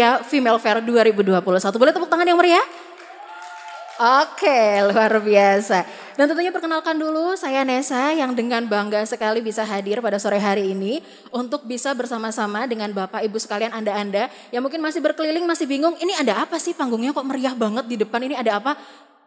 Ya Female Fair 2021. Boleh tepuk tangan yang meriah? Oke, luar biasa. Dan tentunya perkenalkan dulu saya Nesa yang dengan bangga sekali bisa hadir pada sore hari ini untuk bisa bersama-sama dengan Bapak Ibu sekalian Anda-anda yang mungkin masih berkeliling, masih bingung, ini ada apa sih panggungnya kok meriah banget di depan ini ada apa?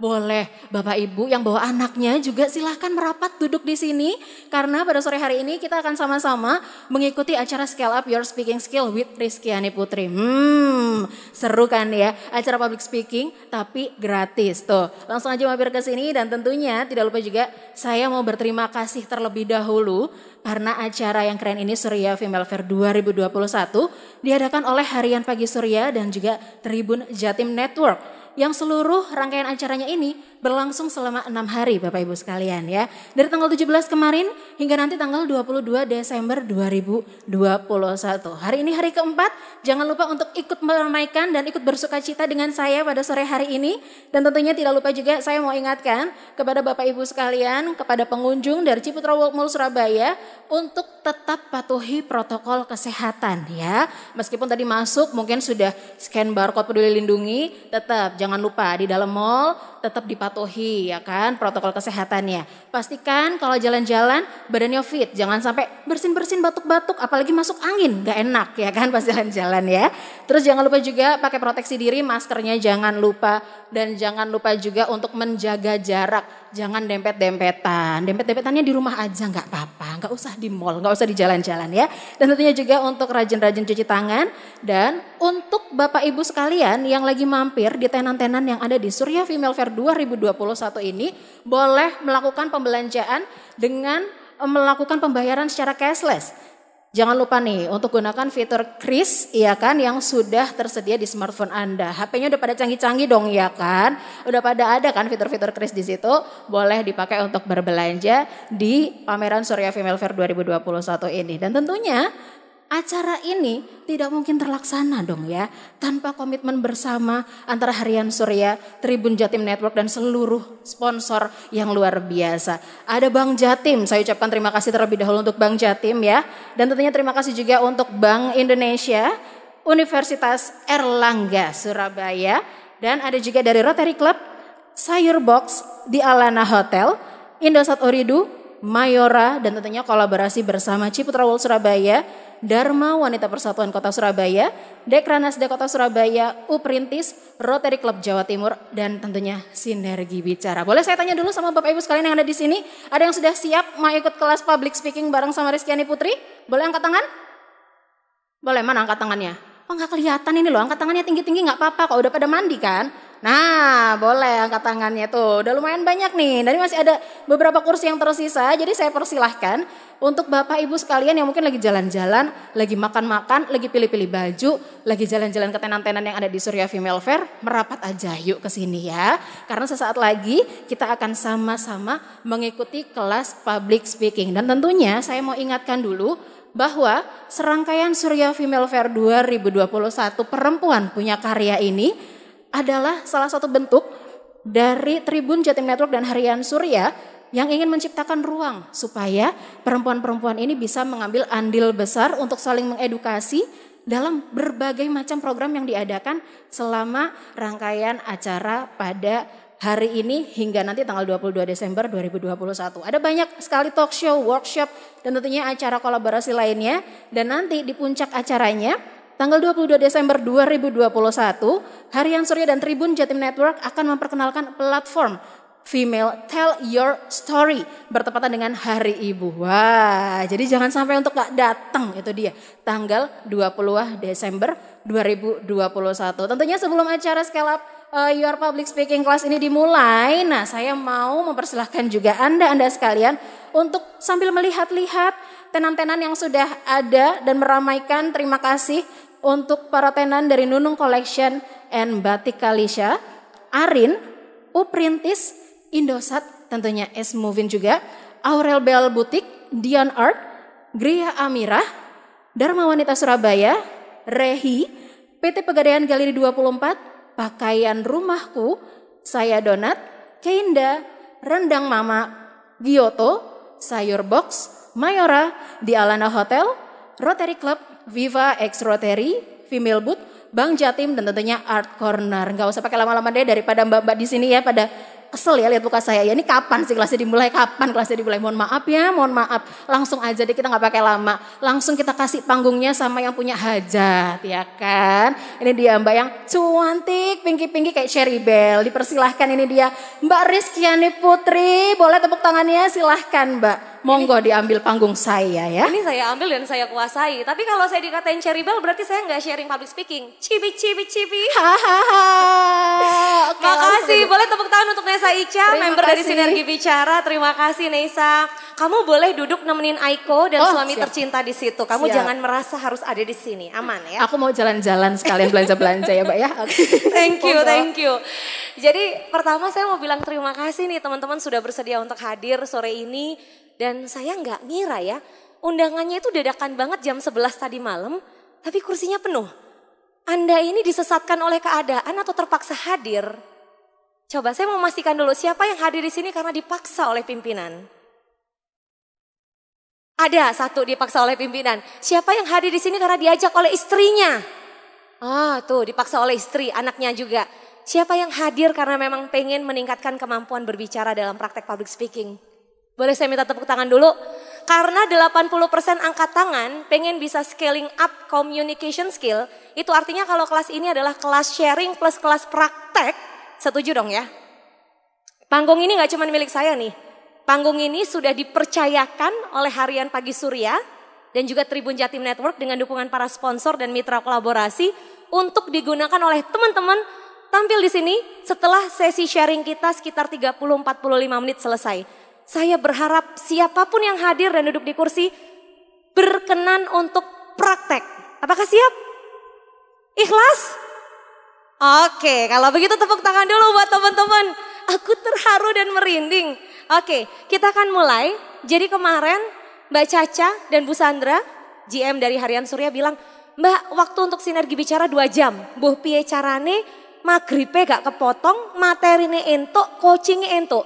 Boleh, Bapak Ibu yang bawa anaknya juga silahkan merapat duduk di sini. Karena pada sore hari ini kita akan sama-sama mengikuti acara Scale Up Your Speaking Skill with Rizkyani Putri. Hmm, seru kan ya acara public speaking tapi gratis tuh. Langsung aja mampir ke sini dan tentunya tidak lupa juga saya mau berterima kasih terlebih dahulu karena acara yang keren ini Surya Female Fair 2021 diadakan oleh Harian Pagi Surya dan juga Tribun Jatim Network yang seluruh rangkaian acaranya ini berlangsung selama enam hari Bapak Ibu sekalian ya. Dari tanggal 17 kemarin hingga nanti tanggal 22 Desember 2021. Hari ini hari keempat, jangan lupa untuk ikut meramaikan dan ikut bersuka cita dengan saya pada sore hari ini. Dan tentunya tidak lupa juga saya mau ingatkan kepada Bapak Ibu sekalian, kepada pengunjung dari Ciputra Walk Mall Surabaya untuk tetap patuhi protokol kesehatan ya. Meskipun tadi masuk mungkin sudah scan barcode peduli lindungi, tetap jangan lupa di dalam mall tetap dipatuhi ya kan protokol kesehatannya. Pastikan kalau jalan-jalan badannya fit, jangan sampai bersin-bersin batuk-batuk apalagi masuk angin nggak enak ya kan pas jalan-jalan ya. Terus jangan lupa juga pakai proteksi diri, maskernya jangan lupa dan jangan lupa juga untuk menjaga jarak jangan dempet-dempetan. Dempet-dempetannya di rumah aja nggak apa-apa, nggak usah di mall, nggak usah di jalan-jalan ya. Dan tentunya juga untuk rajin-rajin cuci tangan dan untuk Bapak Ibu sekalian yang lagi mampir di tenan-tenan yang ada di Surya Female Fair 2021 ini boleh melakukan pembelanjaan dengan eh, melakukan pembayaran secara cashless. Jangan lupa nih untuk gunakan fitur Kris ya kan yang sudah tersedia di smartphone Anda. HP-nya udah pada canggih-canggih dong ya kan? Udah pada ada kan fitur-fitur Kris di situ? Boleh dipakai untuk berbelanja di pameran Surya Female Fair 2021 ini. Dan tentunya Acara ini tidak mungkin terlaksana dong ya tanpa komitmen bersama antara Harian Surya, Tribun Jatim Network dan seluruh sponsor yang luar biasa. Ada Bang Jatim, saya ucapkan terima kasih terlebih dahulu untuk Bang Jatim ya dan tentunya terima kasih juga untuk Bank Indonesia, Universitas Erlangga Surabaya dan ada juga dari Rotary Club Sayur Box di Alana Hotel, Indosat Oridu, Mayora dan tentunya kolaborasi bersama Ciputra World Surabaya Dharma Wanita Persatuan Kota Surabaya, Dekranasda Kota Surabaya, Uprintis, Rotary Club Jawa Timur, dan tentunya Sinergi Bicara. Boleh saya tanya dulu sama Bapak Ibu sekalian yang ada di sini, ada yang sudah siap mau ikut kelas public speaking bareng sama Rizkyani Putri? Boleh angkat tangan? Boleh, mana angkat tangannya? Oh nggak kelihatan ini loh, angkat tangannya tinggi-tinggi nggak apa-apa kok, udah pada mandi kan? Nah, boleh angkat tangannya tuh. Udah lumayan banyak nih. Dan masih ada beberapa kursi yang tersisa. Jadi saya persilahkan untuk Bapak Ibu sekalian yang mungkin lagi jalan-jalan, lagi makan-makan, lagi pilih-pilih baju, lagi jalan-jalan ke tenan-tenan yang ada di Surya Female Fair, merapat aja yuk ke sini ya. Karena sesaat lagi kita akan sama-sama mengikuti kelas public speaking. Dan tentunya saya mau ingatkan dulu bahwa serangkaian Surya Female Fair 2021 perempuan punya karya ini adalah salah satu bentuk dari Tribun Jatim Network dan Harian Surya yang ingin menciptakan ruang supaya perempuan-perempuan ini bisa mengambil andil besar untuk saling mengedukasi dalam berbagai macam program yang diadakan selama rangkaian acara pada hari ini hingga nanti tanggal 22 Desember 2021. Ada banyak sekali talk show, workshop, dan tentunya acara kolaborasi lainnya. Dan nanti di puncak acaranya Tanggal 22 Desember 2021, Harian Surya dan Tribun Jatim Network akan memperkenalkan platform Female Tell Your Story bertepatan dengan Hari Ibu. Wah, jadi jangan sampai untuk gak datang itu dia. Tanggal 20 Desember 2021. Tentunya sebelum acara Scale Up uh, Your Public Speaking Class ini dimulai, nah saya mau mempersilahkan juga Anda-Anda sekalian untuk sambil melihat-lihat tenan-tenan yang sudah ada dan meramaikan. Terima kasih untuk para tenan dari Nunung Collection and Batik Kalisha, Arin, Uprintis, Indosat, tentunya S Movin juga, Aurel Bell Butik, Dion Art, Gria Amira, Dharma Wanita Surabaya, Rehi, PT Pegadaian Galeri 24, Pakaian Rumahku, Saya Donat, Keinda, Rendang Mama, Gioto, Sayur Box, Mayora, di Alana Hotel, Rotary Club, Viva X Female Boot, Bang Jatim dan tentunya Art Corner. Gak usah pakai lama-lama deh daripada mbak-mbak di sini ya pada kesel ya lihat muka saya ya ini kapan sih kelasnya dimulai kapan kelasnya dimulai mohon maaf ya mohon maaf langsung aja deh kita nggak pakai lama langsung kita kasih panggungnya sama yang punya hajat ya kan ini dia mbak yang cuantik pinggi-pinggi kayak cherry bell dipersilahkan ini dia mbak Rizkyani Putri boleh tepuk tangannya silahkan mbak Monggo ini, diambil panggung saya ya. Ini saya ambil dan saya kuasai. Tapi kalau saya dikatain cherry bell berarti saya nggak sharing public speaking. Cibi cibi cibi. Hahaha. Makasih. Boleh tepuk tangan untuk Nesa Ica, Terima member kasih. dari Sinergi Bicara. Terima kasih Nesa. Kamu boleh duduk nemenin Aiko dan oh, suami siap. tercinta di situ. Kamu siap. jangan merasa harus ada di sini. Aman ya. Aku mau jalan-jalan sekalian belanja-belanja ya, Mbak ya. thank you, thank you. Jadi pertama saya mau bilang terima kasih nih teman-teman sudah bersedia untuk hadir sore ini dan saya nggak ngira ya, undangannya itu dadakan banget jam 11 tadi malam, tapi kursinya penuh. Anda ini disesatkan oleh keadaan atau terpaksa hadir? Coba saya mau memastikan dulu siapa yang hadir di sini karena dipaksa oleh pimpinan. Ada satu dipaksa oleh pimpinan. Siapa yang hadir di sini karena diajak oleh istrinya? Ah, tuh dipaksa oleh istri, anaknya juga. Siapa yang hadir karena memang pengen meningkatkan kemampuan berbicara dalam praktek public speaking? Boleh saya minta tepuk tangan dulu? Karena 80% angkat tangan pengen bisa scaling up communication skill, itu artinya kalau kelas ini adalah kelas sharing plus kelas praktek, setuju dong ya? Panggung ini nggak cuma milik saya nih, panggung ini sudah dipercayakan oleh harian pagi surya dan juga Tribun Jatim Network dengan dukungan para sponsor dan mitra kolaborasi untuk digunakan oleh teman-teman tampil di sini setelah sesi sharing kita sekitar 30-45 menit selesai. Saya berharap siapapun yang hadir dan duduk di kursi berkenan untuk praktek. Apakah siap? Ikhlas? Oke, kalau begitu tepuk tangan dulu buat teman-teman. Aku terharu dan merinding. Oke, kita akan mulai. Jadi kemarin Mbak Caca dan Bu Sandra, GM dari Harian Surya bilang, Mbak waktu untuk sinergi bicara dua jam. Bu Pie carane magripe gak kepotong, materine entuk, coachingnya entuk.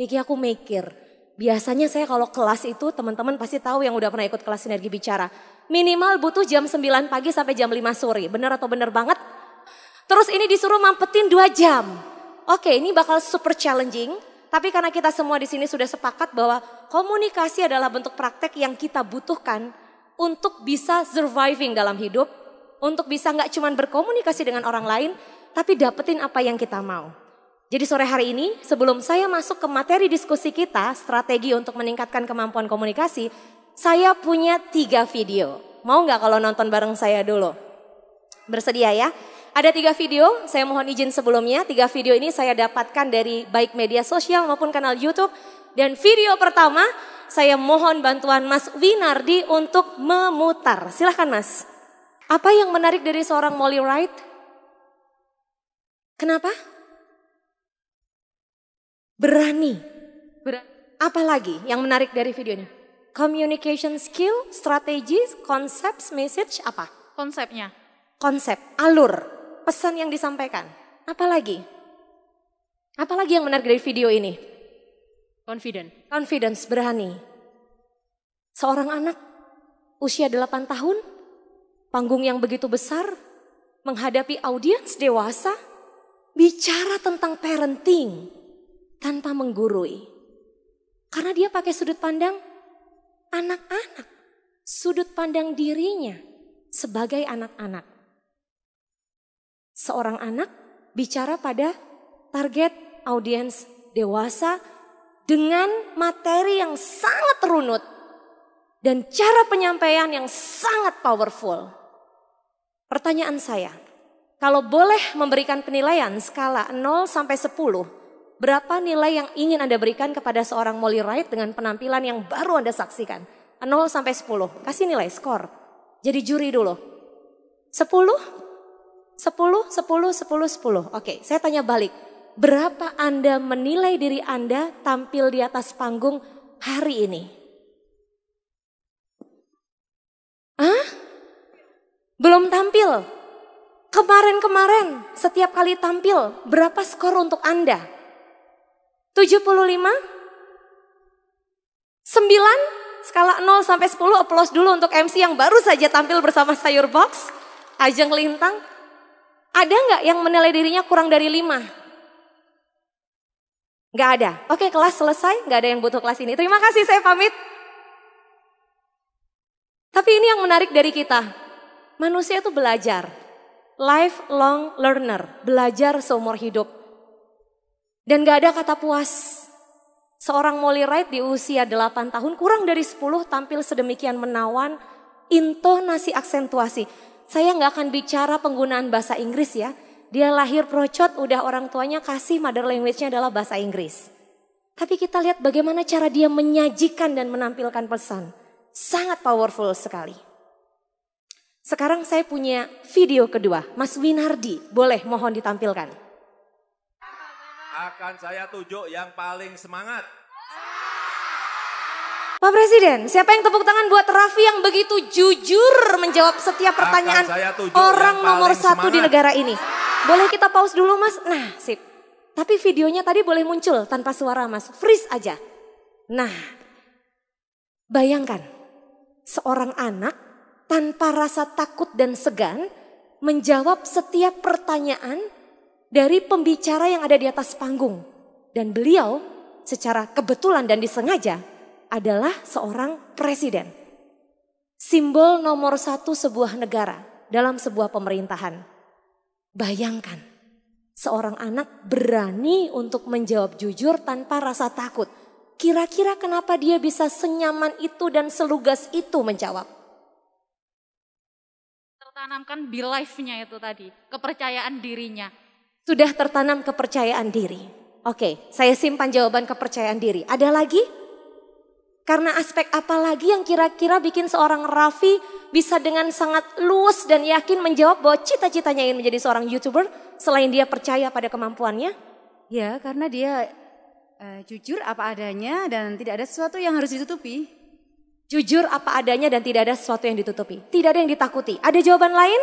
Iki aku mikir, Biasanya saya kalau kelas itu teman-teman pasti tahu yang udah pernah ikut kelas sinergi bicara. Minimal butuh jam 9 pagi sampai jam 5 sore. Benar atau benar banget? Terus ini disuruh mampetin 2 jam. Oke ini bakal super challenging. Tapi karena kita semua di sini sudah sepakat bahwa komunikasi adalah bentuk praktek yang kita butuhkan untuk bisa surviving dalam hidup. Untuk bisa nggak cuma berkomunikasi dengan orang lain, tapi dapetin apa yang kita mau. Jadi sore hari ini sebelum saya masuk ke materi diskusi kita, strategi untuk meningkatkan kemampuan komunikasi, saya punya tiga video. Mau nggak kalau nonton bareng saya dulu? Bersedia ya? Ada tiga video, saya mohon izin sebelumnya. Tiga video ini saya dapatkan dari baik media sosial maupun kanal Youtube. Dan video pertama, saya mohon bantuan Mas Winardi untuk memutar. Silahkan Mas. Apa yang menarik dari seorang Molly Wright? Kenapa? Berani. Apa Apalagi yang menarik dari videonya? Communication skill, strategies, concepts, message, apa? Konsepnya. Konsep, alur, pesan yang disampaikan. Apalagi? Apalagi yang menarik dari video ini? Confident. Confidence, berani. Seorang anak usia 8 tahun, panggung yang begitu besar, menghadapi audiens dewasa, bicara tentang parenting tanpa menggurui. Karena dia pakai sudut pandang anak-anak, sudut pandang dirinya sebagai anak-anak. Seorang anak bicara pada target audiens dewasa dengan materi yang sangat runut dan cara penyampaian yang sangat powerful. Pertanyaan saya, kalau boleh memberikan penilaian skala 0 sampai 10, berapa nilai yang ingin Anda berikan kepada seorang Molly Wright dengan penampilan yang baru Anda saksikan? 0 sampai 10. Kasih nilai skor. Jadi juri dulu. 10? 10, 10, 10, 10. Oke, saya tanya balik. Berapa Anda menilai diri Anda tampil di atas panggung hari ini? Hah? Belum tampil? Kemarin-kemarin, setiap kali tampil, berapa skor untuk Anda? 75? 9? Skala 0 sampai 10 applause dulu untuk MC yang baru saja tampil bersama Sayur Box. Ajeng Lintang. Ada nggak yang menilai dirinya kurang dari 5? Nggak ada. Oke kelas selesai, nggak ada yang butuh kelas ini. Terima kasih saya pamit. Tapi ini yang menarik dari kita. Manusia itu belajar. Lifelong learner, belajar seumur hidup. Dan gak ada kata puas. Seorang Molly Wright di usia 8 tahun, kurang dari 10 tampil sedemikian menawan, intonasi aksentuasi. Saya nggak akan bicara penggunaan bahasa Inggris ya. Dia lahir procot, udah orang tuanya kasih mother language-nya adalah bahasa Inggris. Tapi kita lihat bagaimana cara dia menyajikan dan menampilkan pesan. Sangat powerful sekali. Sekarang saya punya video kedua, Mas Winardi, boleh mohon ditampilkan akan saya tunjuk yang paling semangat. Pak Presiden, siapa yang tepuk tangan buat Raffi yang begitu jujur menjawab setiap pertanyaan orang nomor satu semangat. di negara ini? Boleh kita pause dulu mas? Nah sip. Tapi videonya tadi boleh muncul tanpa suara mas, freeze aja. Nah, bayangkan seorang anak tanpa rasa takut dan segan menjawab setiap pertanyaan dari pembicara yang ada di atas panggung. Dan beliau secara kebetulan dan disengaja adalah seorang presiden. Simbol nomor satu sebuah negara dalam sebuah pemerintahan. Bayangkan seorang anak berani untuk menjawab jujur tanpa rasa takut. Kira-kira kenapa dia bisa senyaman itu dan selugas itu menjawab? Tertanamkan belief-nya itu tadi, kepercayaan dirinya. Sudah tertanam kepercayaan diri. Oke, saya simpan jawaban kepercayaan diri. Ada lagi? Karena aspek apa lagi yang kira-kira bikin seorang Raffi bisa dengan sangat luas dan yakin menjawab bahwa cita-citanya ingin menjadi seorang YouTuber selain dia percaya pada kemampuannya? Ya, karena dia uh, jujur apa adanya dan tidak ada sesuatu yang harus ditutupi. Jujur apa adanya dan tidak ada sesuatu yang ditutupi. Tidak ada yang ditakuti. Ada jawaban lain?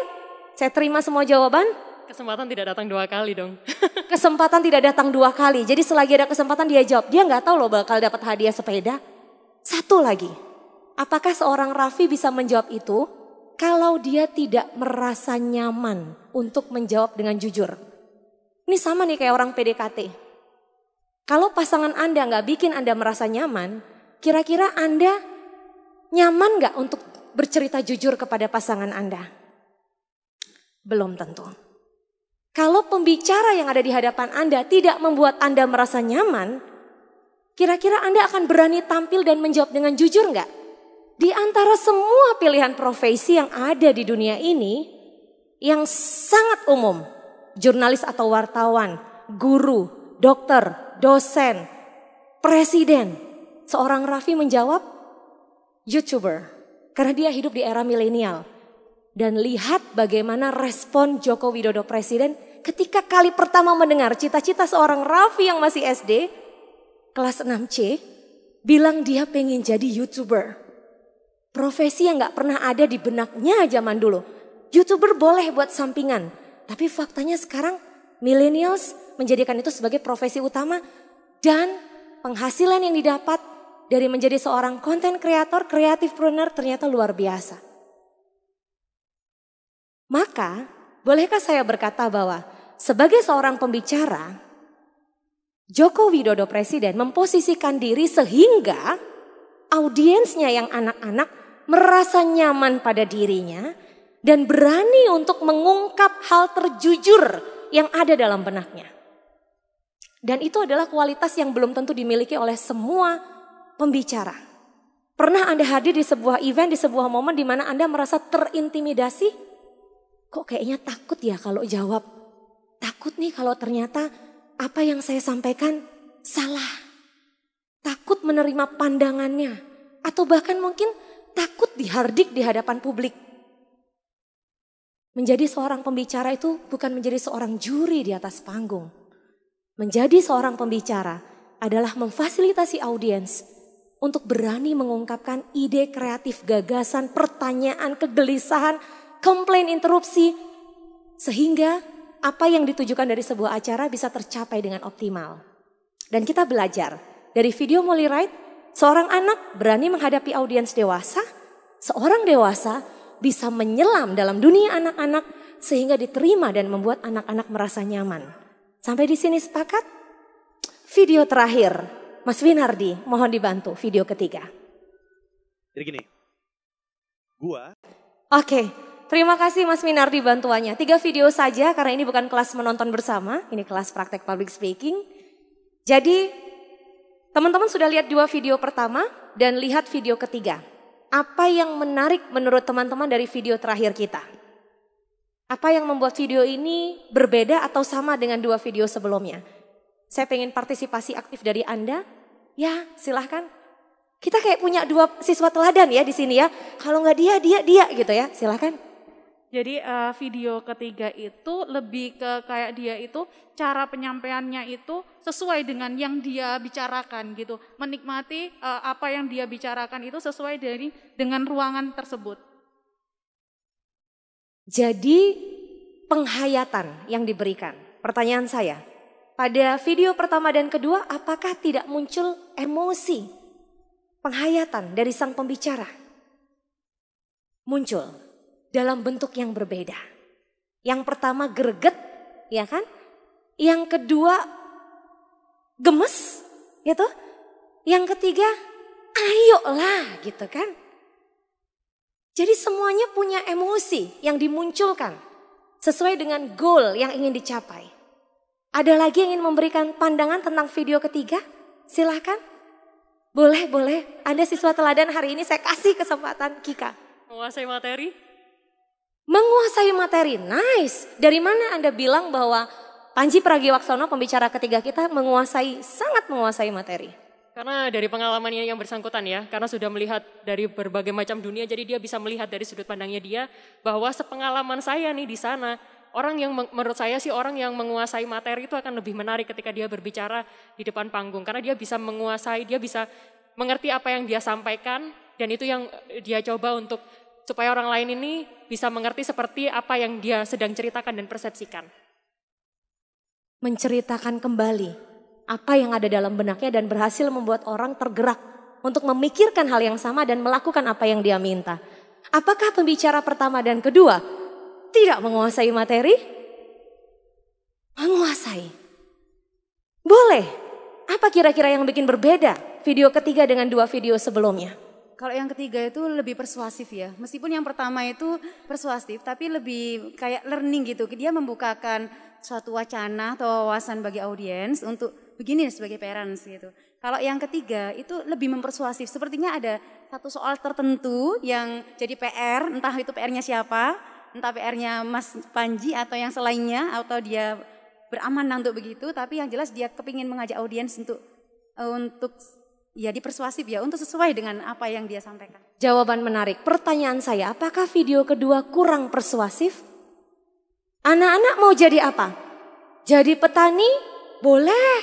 Saya terima semua jawaban. Kesempatan tidak datang dua kali dong. kesempatan tidak datang dua kali. Jadi selagi ada kesempatan dia jawab. Dia nggak tahu loh bakal dapat hadiah sepeda. Satu lagi. Apakah seorang Raffi bisa menjawab itu kalau dia tidak merasa nyaman untuk menjawab dengan jujur? Ini sama nih kayak orang PDKT. Kalau pasangan Anda nggak bikin Anda merasa nyaman, kira-kira Anda nyaman nggak untuk bercerita jujur kepada pasangan Anda? Belum tentu. Kalau pembicara yang ada di hadapan Anda tidak membuat Anda merasa nyaman, kira-kira Anda akan berani tampil dan menjawab dengan jujur nggak? Di antara semua pilihan profesi yang ada di dunia ini, yang sangat umum, jurnalis atau wartawan, guru, dokter, dosen, presiden, seorang Raffi menjawab, YouTuber, karena dia hidup di era milenial dan lihat bagaimana respon Joko Widodo Presiden ketika kali pertama mendengar cita-cita seorang Raffi yang masih SD, kelas 6C, bilang dia pengen jadi YouTuber. Profesi yang gak pernah ada di benaknya zaman dulu. YouTuber boleh buat sampingan, tapi faktanya sekarang millennials menjadikan itu sebagai profesi utama dan penghasilan yang didapat dari menjadi seorang konten kreator, kreatif pruner ternyata luar biasa. Maka, bolehkah saya berkata bahwa sebagai seorang pembicara, Joko Widodo presiden memposisikan diri sehingga audiensnya yang anak-anak merasa nyaman pada dirinya dan berani untuk mengungkap hal terjujur yang ada dalam benaknya. Dan itu adalah kualitas yang belum tentu dimiliki oleh semua pembicara. Pernah Anda hadir di sebuah event, di sebuah momen di mana Anda merasa terintimidasi? kok kayaknya takut ya kalau jawab. Takut nih kalau ternyata apa yang saya sampaikan salah. Takut menerima pandangannya. Atau bahkan mungkin takut dihardik di hadapan publik. Menjadi seorang pembicara itu bukan menjadi seorang juri di atas panggung. Menjadi seorang pembicara adalah memfasilitasi audiens untuk berani mengungkapkan ide kreatif, gagasan, pertanyaan, kegelisahan, komplain interupsi sehingga apa yang ditujukan dari sebuah acara bisa tercapai dengan optimal. Dan kita belajar dari video Molly Wright, seorang anak berani menghadapi audiens dewasa, seorang dewasa bisa menyelam dalam dunia anak-anak sehingga diterima dan membuat anak-anak merasa nyaman. Sampai di sini sepakat? Video terakhir, Mas Winardi, mohon dibantu video ketiga. Jadi gini, gua. Oke, okay. Terima kasih Mas Minardi bantuannya. Tiga video saja karena ini bukan kelas menonton bersama, ini kelas praktek public speaking. Jadi teman-teman sudah lihat dua video pertama dan lihat video ketiga. Apa yang menarik menurut teman-teman dari video terakhir kita? Apa yang membuat video ini berbeda atau sama dengan dua video sebelumnya? Saya pengen partisipasi aktif dari Anda. Ya, silahkan kita kayak punya dua siswa teladan ya di sini ya. Kalau nggak dia, dia, dia gitu ya. Silahkan. Jadi uh, video ketiga itu lebih ke kayak dia itu cara penyampaiannya itu sesuai dengan yang dia bicarakan gitu. Menikmati uh, apa yang dia bicarakan itu sesuai dari dengan ruangan tersebut. Jadi penghayatan yang diberikan. Pertanyaan saya, pada video pertama dan kedua apakah tidak muncul emosi penghayatan dari sang pembicara? Muncul dalam bentuk yang berbeda. Yang pertama greget, ya kan? Yang kedua gemes, gitu. Yang ketiga ayolah gitu kan. Jadi semuanya punya emosi yang dimunculkan sesuai dengan goal yang ingin dicapai. Ada lagi yang ingin memberikan pandangan tentang video ketiga? Silahkan. Boleh, boleh. Anda siswa teladan hari ini saya kasih kesempatan Kika. Menguasai materi? Menguasai materi, nice. Dari mana Anda bilang bahwa Panji Pragiwaksono pembicara ketiga kita menguasai, sangat menguasai materi? Karena dari pengalamannya yang bersangkutan ya, karena sudah melihat dari berbagai macam dunia, jadi dia bisa melihat dari sudut pandangnya dia bahwa sepengalaman saya nih di sana, orang yang menurut saya sih orang yang menguasai materi itu akan lebih menarik ketika dia berbicara di depan panggung karena dia bisa menguasai, dia bisa mengerti apa yang dia sampaikan dan itu yang dia coba untuk supaya orang lain ini bisa mengerti seperti apa yang dia sedang ceritakan dan persepsikan. Menceritakan kembali apa yang ada dalam benaknya dan berhasil membuat orang tergerak untuk memikirkan hal yang sama dan melakukan apa yang dia minta. Apakah pembicara pertama dan kedua tidak menguasai materi? Menguasai. Boleh. Apa kira-kira yang bikin berbeda video ketiga dengan dua video sebelumnya? Kalau yang ketiga itu lebih persuasif ya. Meskipun yang pertama itu persuasif, tapi lebih kayak learning gitu. Dia membukakan suatu wacana atau wawasan bagi audiens untuk begini sebagai parents gitu. Kalau yang ketiga itu lebih mempersuasif. Sepertinya ada satu soal tertentu yang jadi PR, entah itu PR-nya siapa, entah PR-nya Mas Panji atau yang selainnya, atau dia beramanah untuk begitu, tapi yang jelas dia kepingin mengajak audiens untuk eh, untuk ya dipersuasif ya untuk sesuai dengan apa yang dia sampaikan. Jawaban menarik. Pertanyaan saya, apakah video kedua kurang persuasif? Anak-anak mau jadi apa? Jadi petani? Boleh.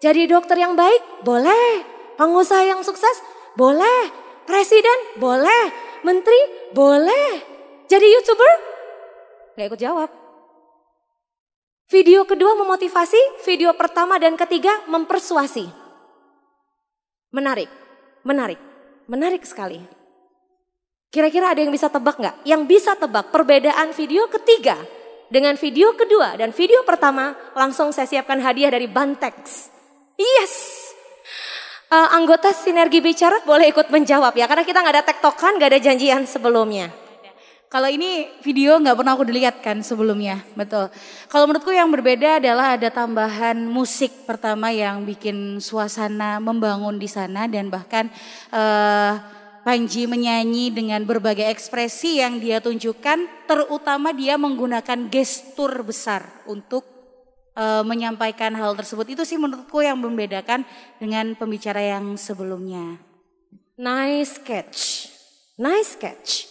Jadi dokter yang baik? Boleh. Pengusaha yang sukses? Boleh. Presiden? Boleh. Menteri? Boleh. Jadi YouTuber? Gak ikut jawab. Video kedua memotivasi, video pertama dan ketiga mempersuasi. Menarik, menarik, menarik sekali. Kira-kira ada yang bisa tebak nggak? Yang bisa tebak perbedaan video ketiga dengan video kedua dan video pertama langsung saya siapkan hadiah dari Bantex. Yes, uh, anggota sinergi bicara boleh ikut menjawab ya karena kita nggak ada tektokan nggak ada janjian sebelumnya kalau ini video nggak pernah aku dilihat kan sebelumnya, betul. Kalau menurutku yang berbeda adalah ada tambahan musik pertama yang bikin suasana membangun di sana dan bahkan uh, Panji menyanyi dengan berbagai ekspresi yang dia tunjukkan, terutama dia menggunakan gestur besar untuk uh, menyampaikan hal tersebut. Itu sih menurutku yang membedakan dengan pembicara yang sebelumnya. Nice catch, nice catch.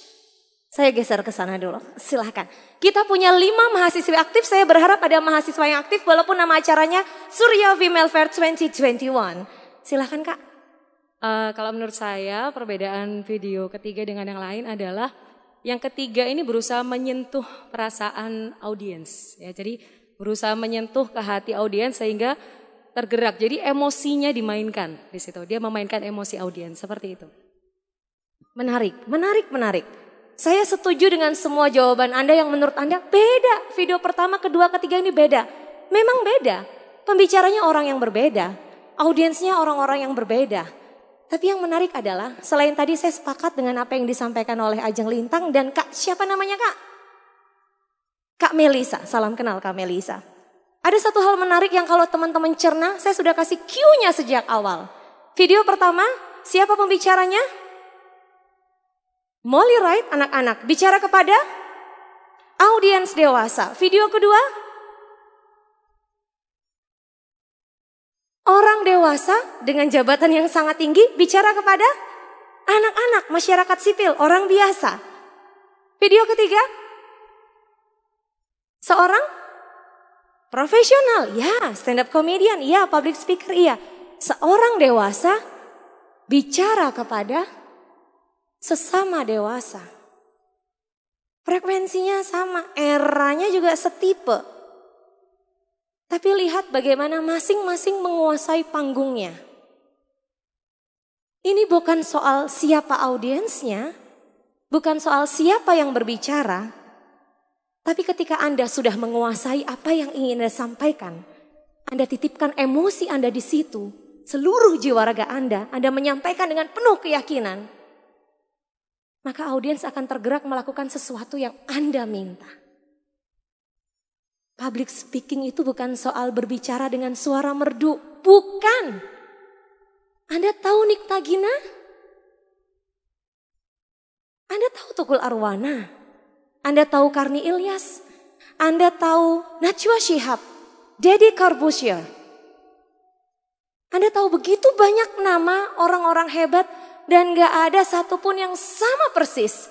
Saya geser ke sana dulu, silahkan. Kita punya lima mahasiswa aktif, saya berharap ada mahasiswa yang aktif walaupun nama acaranya Surya Female Fair 2021. Silahkan kak. Uh, kalau menurut saya perbedaan video ketiga dengan yang lain adalah yang ketiga ini berusaha menyentuh perasaan audiens. Ya, jadi berusaha menyentuh ke hati audiens sehingga tergerak. Jadi emosinya dimainkan di situ. Dia memainkan emosi audiens seperti itu. Menarik, menarik, menarik. Saya setuju dengan semua jawaban Anda yang menurut Anda beda. Video pertama, kedua, ketiga ini beda. Memang beda. Pembicaranya orang yang berbeda. Audiensnya orang-orang yang berbeda. Tapi yang menarik adalah selain tadi saya sepakat dengan apa yang disampaikan oleh Ajeng Lintang dan Kak siapa namanya Kak? Kak Melisa, salam kenal Kak Melisa. Ada satu hal menarik yang kalau teman-teman cerna, saya sudah kasih cue-nya sejak awal. Video pertama, siapa pembicaranya? Molly Wright anak-anak bicara kepada audiens dewasa. Video kedua. Orang dewasa dengan jabatan yang sangat tinggi bicara kepada anak-anak, masyarakat sipil, orang biasa. Video ketiga. Seorang profesional, ya, stand up comedian, ya, public speaker, iya. Seorang dewasa bicara kepada sesama dewasa. Frekuensinya sama, eranya juga setipe. Tapi lihat bagaimana masing-masing menguasai panggungnya. Ini bukan soal siapa audiensnya, bukan soal siapa yang berbicara, tapi ketika Anda sudah menguasai apa yang ingin Anda sampaikan, Anda titipkan emosi Anda di situ, seluruh jiwa raga Anda, Anda menyampaikan dengan penuh keyakinan, maka audiens akan tergerak melakukan sesuatu yang Anda minta. Public speaking itu bukan soal berbicara dengan suara merdu, bukan. Anda tahu Nikta Gina? Anda tahu Tukul Arwana? Anda tahu Karni Ilyas? Anda tahu Najwa Shihab? Deddy Corbusier? Anda tahu begitu banyak nama orang-orang hebat dan gak ada satupun yang sama persis.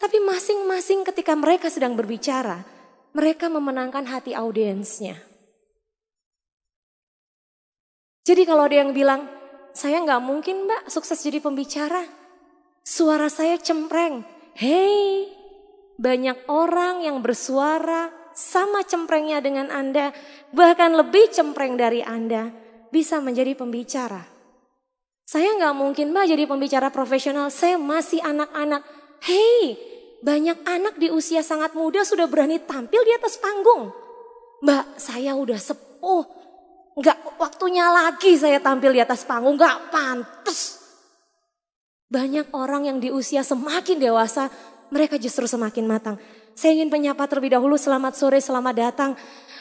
Tapi masing-masing ketika mereka sedang berbicara, mereka memenangkan hati audiensnya. Jadi kalau ada yang bilang, saya gak mungkin mbak sukses jadi pembicara. Suara saya cempreng. Hei, banyak orang yang bersuara sama cemprengnya dengan Anda, bahkan lebih cempreng dari Anda, bisa menjadi pembicara. Saya nggak mungkin mbak jadi pembicara profesional, saya masih anak-anak. Hei, banyak anak di usia sangat muda sudah berani tampil di atas panggung. Mbak, saya udah sepuh, nggak waktunya lagi saya tampil di atas panggung, nggak pantas. Banyak orang yang di usia semakin dewasa, mereka justru semakin matang. Saya ingin menyapa terlebih dahulu, selamat sore, selamat datang.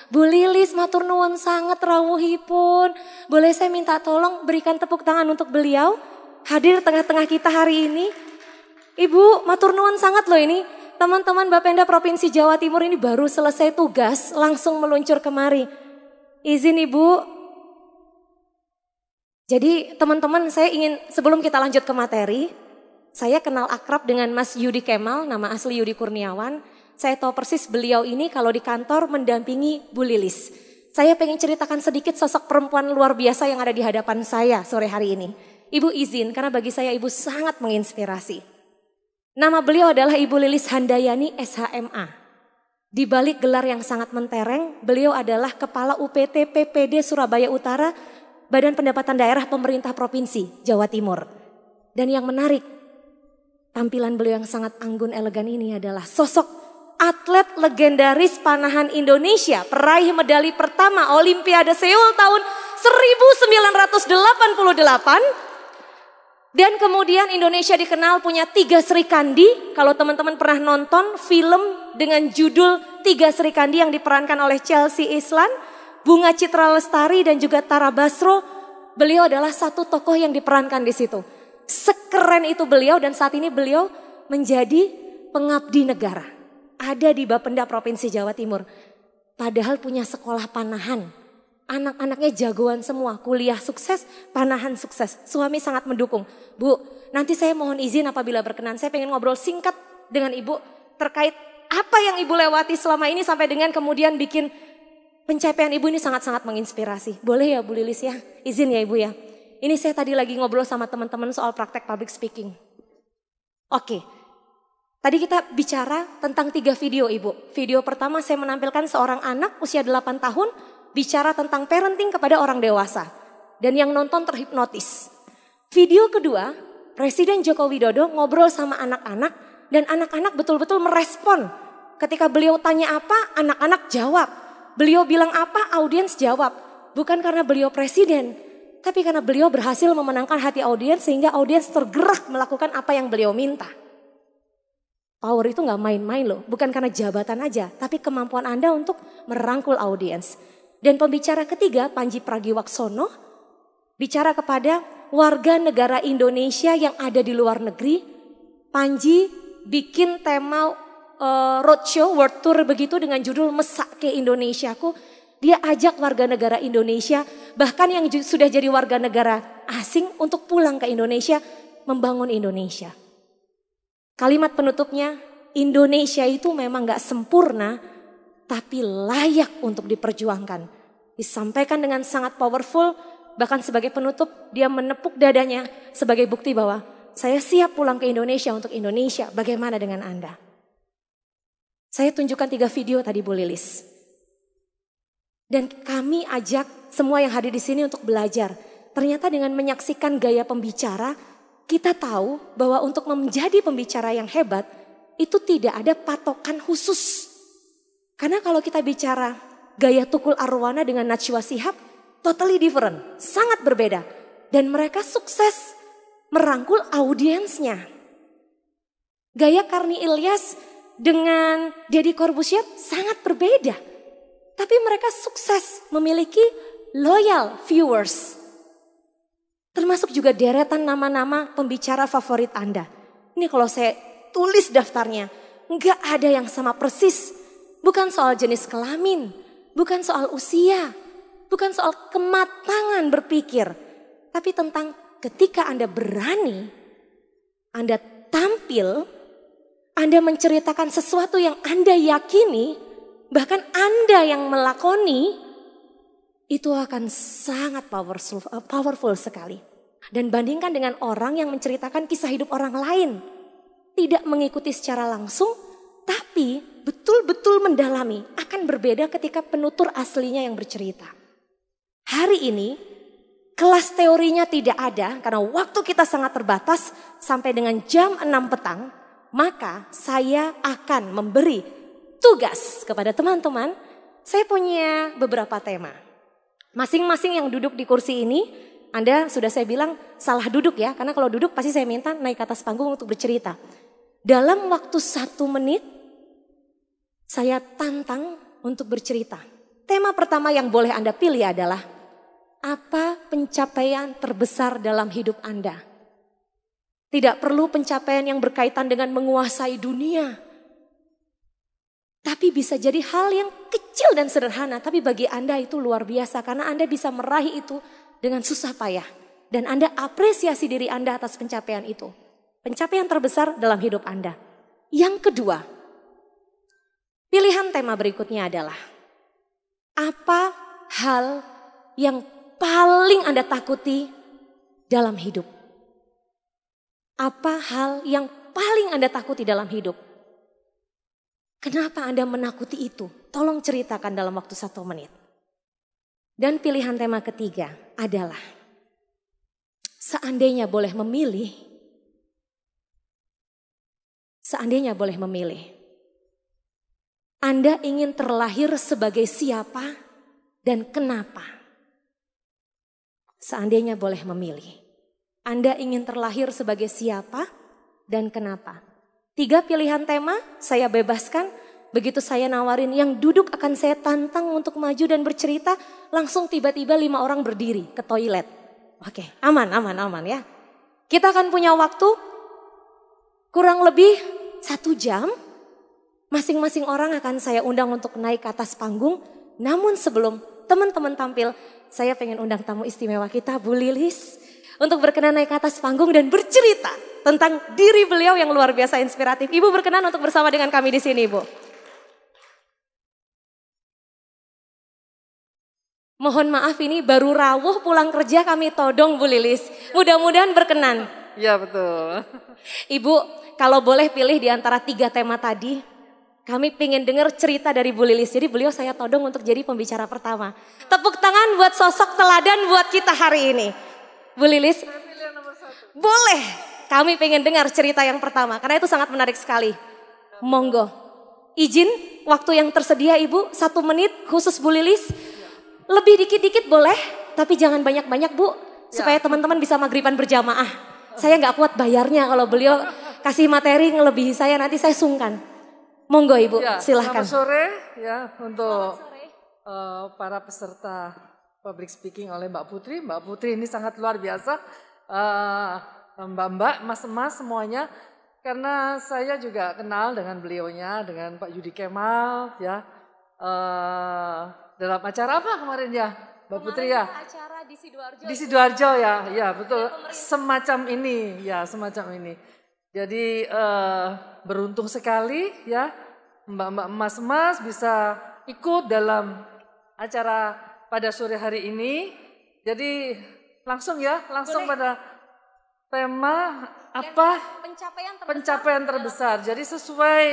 Bu Lilis matur nuwun sangat rawuhipun. Boleh saya minta tolong berikan tepuk tangan untuk beliau? Hadir tengah-tengah kita hari ini. Ibu matur nuwun sangat loh ini. Teman-teman Bapenda Provinsi Jawa Timur ini baru selesai tugas langsung meluncur kemari. Izin Ibu. Jadi teman-teman saya ingin sebelum kita lanjut ke materi, saya kenal akrab dengan Mas Yudi Kemal, nama asli Yudi Kurniawan. Saya tahu persis beliau ini kalau di kantor mendampingi Bu Lilis. Saya pengen ceritakan sedikit sosok perempuan luar biasa yang ada di hadapan saya sore hari ini. Ibu izin karena bagi saya ibu sangat menginspirasi. Nama beliau adalah Ibu Lilis Handayani SHMA. Di balik gelar yang sangat mentereng, beliau adalah Kepala UPT PPD Surabaya Utara, Badan Pendapatan Daerah Pemerintah Provinsi Jawa Timur. Dan yang menarik, tampilan beliau yang sangat anggun elegan ini adalah sosok atlet legendaris panahan Indonesia, peraih medali pertama Olimpiade Seoul tahun 1988. Dan kemudian Indonesia dikenal punya Tiga Sri Kandi. Kalau teman-teman pernah nonton film dengan judul Tiga Sri Kandi yang diperankan oleh Chelsea Islan, Bunga Citra Lestari dan juga Tara Basro, beliau adalah satu tokoh yang diperankan di situ. Sekeren itu beliau dan saat ini beliau menjadi pengabdi negara ada di Bapenda Provinsi Jawa Timur. Padahal punya sekolah panahan. Anak-anaknya jagoan semua, kuliah sukses, panahan sukses. Suami sangat mendukung. Bu, nanti saya mohon izin apabila berkenan. Saya pengen ngobrol singkat dengan ibu terkait apa yang ibu lewati selama ini sampai dengan kemudian bikin pencapaian ibu ini sangat-sangat menginspirasi. Boleh ya Bu Lilis ya? Izin ya ibu ya? Ini saya tadi lagi ngobrol sama teman-teman soal praktek public speaking. Oke, okay. Tadi kita bicara tentang tiga video Ibu. Video pertama saya menampilkan seorang anak usia 8 tahun bicara tentang parenting kepada orang dewasa. Dan yang nonton terhipnotis. Video kedua, Presiden Joko Widodo ngobrol sama anak-anak dan anak-anak betul-betul merespon. Ketika beliau tanya apa, anak-anak jawab. Beliau bilang apa, audiens jawab. Bukan karena beliau presiden, tapi karena beliau berhasil memenangkan hati audiens sehingga audiens tergerak melakukan apa yang beliau minta. Power itu nggak main-main loh, bukan karena jabatan aja, tapi kemampuan Anda untuk merangkul audiens. Dan pembicara ketiga, Panji Pragiwaksono, bicara kepada warga negara Indonesia yang ada di luar negeri. Panji bikin tema uh, roadshow, world tour begitu dengan judul Mesak ke aku Dia ajak warga negara Indonesia, bahkan yang sudah jadi warga negara asing untuk pulang ke Indonesia, membangun Indonesia. Kalimat penutupnya, Indonesia itu memang gak sempurna, tapi layak untuk diperjuangkan. Disampaikan dengan sangat powerful, bahkan sebagai penutup dia menepuk dadanya sebagai bukti bahwa saya siap pulang ke Indonesia untuk Indonesia, bagaimana dengan Anda? Saya tunjukkan tiga video tadi Bu Lilis. Dan kami ajak semua yang hadir di sini untuk belajar. Ternyata dengan menyaksikan gaya pembicara, kita tahu bahwa untuk menjadi pembicara yang hebat itu tidak ada patokan khusus. Karena kalau kita bicara gaya tukul arwana dengan Najwa Sihab, totally different, sangat berbeda. Dan mereka sukses merangkul audiensnya. Gaya Karni Ilyas dengan Deddy Corbusier sangat berbeda. Tapi mereka sukses memiliki loyal viewers. Termasuk juga deretan nama-nama pembicara favorit Anda. Ini kalau saya tulis daftarnya, nggak ada yang sama persis. Bukan soal jenis kelamin, bukan soal usia, bukan soal kematangan berpikir. Tapi tentang ketika Anda berani, Anda tampil, Anda menceritakan sesuatu yang Anda yakini, bahkan Anda yang melakoni, itu akan sangat powerful, powerful sekali. Dan bandingkan dengan orang yang menceritakan kisah hidup orang lain. Tidak mengikuti secara langsung, tapi betul-betul mendalami akan berbeda ketika penutur aslinya yang bercerita. Hari ini, kelas teorinya tidak ada karena waktu kita sangat terbatas sampai dengan jam 6 petang. Maka saya akan memberi tugas kepada teman-teman. Saya punya beberapa tema. Masing-masing yang duduk di kursi ini anda sudah saya bilang salah duduk ya, karena kalau duduk pasti saya minta naik ke atas panggung untuk bercerita. Dalam waktu satu menit, saya tantang untuk bercerita. Tema pertama yang boleh Anda pilih adalah apa pencapaian terbesar dalam hidup Anda? Tidak perlu pencapaian yang berkaitan dengan menguasai dunia. Tapi bisa jadi hal yang kecil dan sederhana, tapi bagi Anda itu luar biasa karena Anda bisa meraih itu dengan susah payah. Dan Anda apresiasi diri Anda atas pencapaian itu. Pencapaian terbesar dalam hidup Anda. Yang kedua, pilihan tema berikutnya adalah apa hal yang paling Anda takuti dalam hidup? Apa hal yang paling Anda takuti dalam hidup? Kenapa Anda menakuti itu? Tolong ceritakan dalam waktu satu menit. Dan pilihan tema ketiga adalah seandainya boleh memilih seandainya boleh memilih Anda ingin terlahir sebagai siapa dan kenapa? Seandainya boleh memilih Anda ingin terlahir sebagai siapa dan kenapa? Tiga pilihan tema saya bebaskan Begitu saya nawarin yang duduk akan saya tantang untuk maju dan bercerita, langsung tiba-tiba lima orang berdiri ke toilet. Oke, aman, aman, aman ya. Kita akan punya waktu kurang lebih satu jam. Masing-masing orang akan saya undang untuk naik ke atas panggung. Namun sebelum teman-teman tampil, saya pengen undang tamu istimewa kita, Bu Lilis, untuk berkenan naik ke atas panggung dan bercerita tentang diri beliau yang luar biasa inspiratif. Ibu berkenan untuk bersama dengan kami di sini, Ibu. Mohon maaf ini baru rawuh pulang kerja kami todong Bu Lilis. Mudah-mudahan berkenan. Iya betul. Ibu, kalau boleh pilih di antara tiga tema tadi, kami ingin dengar cerita dari Bu Lilis. Jadi beliau saya todong untuk jadi pembicara pertama. Tepuk tangan buat sosok teladan buat kita hari ini. Bu Lilis, boleh kami pengen dengar cerita yang pertama karena itu sangat menarik sekali. Monggo, izin waktu yang tersedia Ibu satu menit khusus Bu Lilis lebih dikit-dikit boleh, tapi jangan banyak-banyak bu. Ya. Supaya teman-teman bisa maghriban berjamaah. Saya nggak kuat bayarnya kalau beliau kasih materi ngelebihi saya nanti saya sungkan. Monggo ibu, ya, silahkan. Selamat sore ya untuk sore. Uh, para peserta public speaking oleh Mbak Putri. Mbak Putri ini sangat luar biasa. Uh, eh, mbak-mbak, mas-mas semuanya karena saya juga kenal dengan beliaunya dengan Pak Yudi Kemal ya. Uh, dalam acara apa kemarin ya, Mbak Putri ya? acara di Sidoarjo. Di Sidoarjo ya, ya betul. Semacam ini, ya semacam ini. Jadi uh, beruntung sekali ya mbak-mbak emas-emas bisa ikut dalam acara pada sore hari ini. Jadi langsung ya, langsung Boleh. pada tema apa? Pencapaian terbesar. Pencapaian terbesar. Jadi sesuai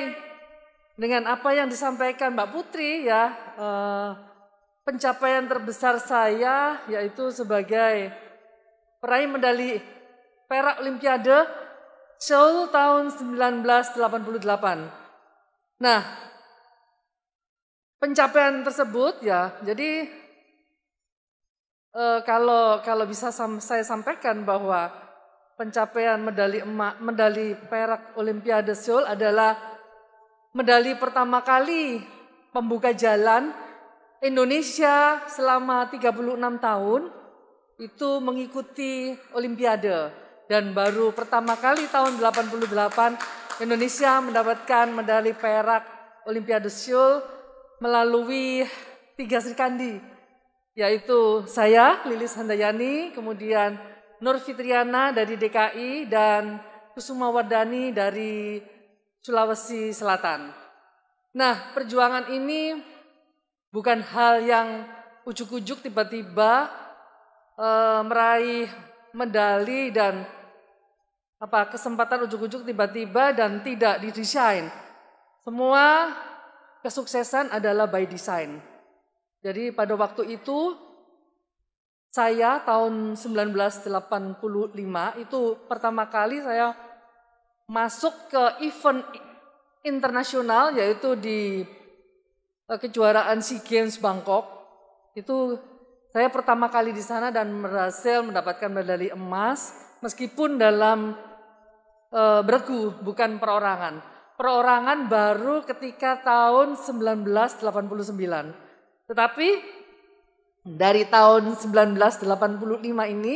dengan apa yang disampaikan Mbak Putri ya. Uh, pencapaian terbesar saya yaitu sebagai peraih medali perak Olimpiade Seoul tahun 1988. Nah, pencapaian tersebut ya, jadi e, kalau kalau bisa sam, saya sampaikan bahwa pencapaian medali emak, medali perak Olimpiade Seoul adalah medali pertama kali pembuka jalan Indonesia selama 36 tahun itu mengikuti olimpiade dan baru pertama kali tahun 88 Indonesia mendapatkan medali perak Olimpiade Seoul melalui tiga Sri Kandi yaitu saya Lilis Handayani, kemudian Nur Fitriana dari DKI dan Kusuma Wardani dari Sulawesi Selatan. Nah, perjuangan ini Bukan hal yang ujuk-ujuk tiba-tiba e, meraih medali dan apa kesempatan ujuk-ujuk tiba-tiba dan tidak didesain. Semua kesuksesan adalah by design. Jadi pada waktu itu saya tahun 1985 itu pertama kali saya masuk ke event internasional yaitu di Eh, kejuaraan SEA Games Bangkok itu saya pertama kali di sana dan berhasil mendapatkan medali emas meskipun dalam e, bergu bukan perorangan. Perorangan baru ketika tahun 1989. Tetapi dari tahun 1985 ini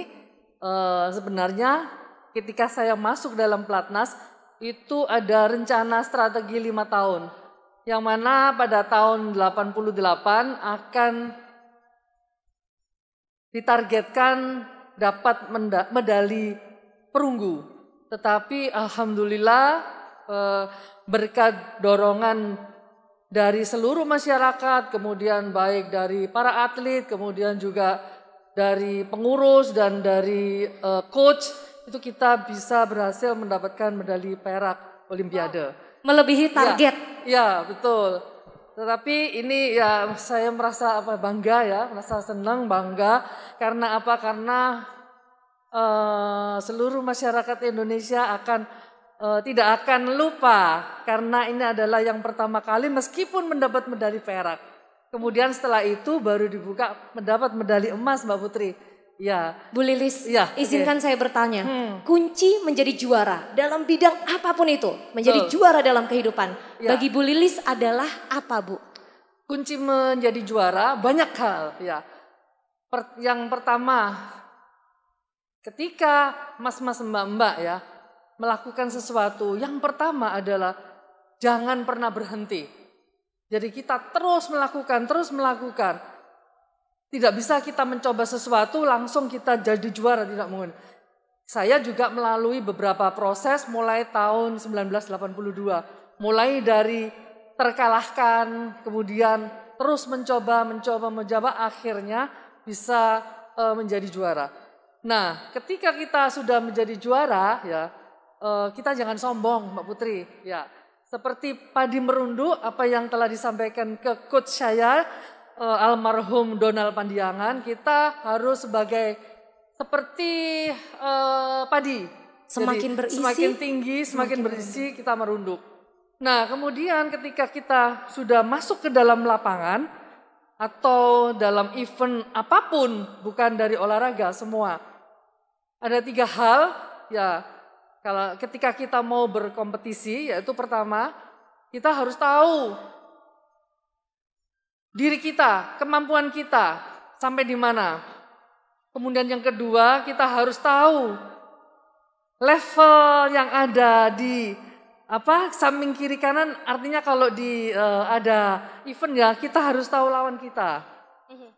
e, sebenarnya ketika saya masuk dalam pelatnas itu ada rencana strategi lima tahun yang mana pada tahun 88 akan ditargetkan dapat medali perunggu. Tetapi alhamdulillah eh, berkat dorongan dari seluruh masyarakat, kemudian baik dari para atlet, kemudian juga dari pengurus dan dari eh, coach itu kita bisa berhasil mendapatkan medali perak Olimpiade melebihi iya. target. Ya, ya betul. Tetapi ini ya saya merasa apa bangga ya, merasa senang bangga karena apa? Karena uh, seluruh masyarakat Indonesia akan uh, tidak akan lupa karena ini adalah yang pertama kali meskipun mendapat medali perak. Kemudian setelah itu baru dibuka mendapat medali emas Mbak Putri. Ya. Bu Lilis, ya, izinkan okay. saya bertanya. Hmm. Kunci menjadi juara dalam bidang apapun itu, menjadi juara dalam kehidupan. Ya. Bagi Bu Lilis adalah apa, Bu? Kunci menjadi juara banyak hal, ya. Per, yang pertama, ketika mas-mas mbak-mbak ya melakukan sesuatu, yang pertama adalah jangan pernah berhenti. Jadi kita terus melakukan, terus melakukan tidak bisa kita mencoba sesuatu langsung kita jadi juara, tidak mungkin. Saya juga melalui beberapa proses mulai tahun 1982. Mulai dari terkalahkan, kemudian terus mencoba, mencoba, mencoba, akhirnya bisa e, menjadi juara. Nah, ketika kita sudah menjadi juara, ya e, kita jangan sombong, Mbak Putri. Ya, seperti padi merunduk, apa yang telah disampaikan ke coach saya, uh, almarhum Donald Pandiangan, kita harus sebagai seperti uh, padi. Semakin Jadi, berisi, semakin tinggi, semakin, semakin berisi kita merunduk. Nah, kemudian ketika kita sudah masuk ke dalam lapangan atau dalam event apapun, bukan dari olahraga semua, ada tiga hal ya kalau ketika kita mau berkompetisi yaitu pertama kita harus tahu diri kita, kemampuan kita sampai di mana. Kemudian yang kedua, kita harus tahu level yang ada di apa samping kiri kanan artinya kalau di uh, ada event ya kita harus tahu lawan kita. Mm-hmm.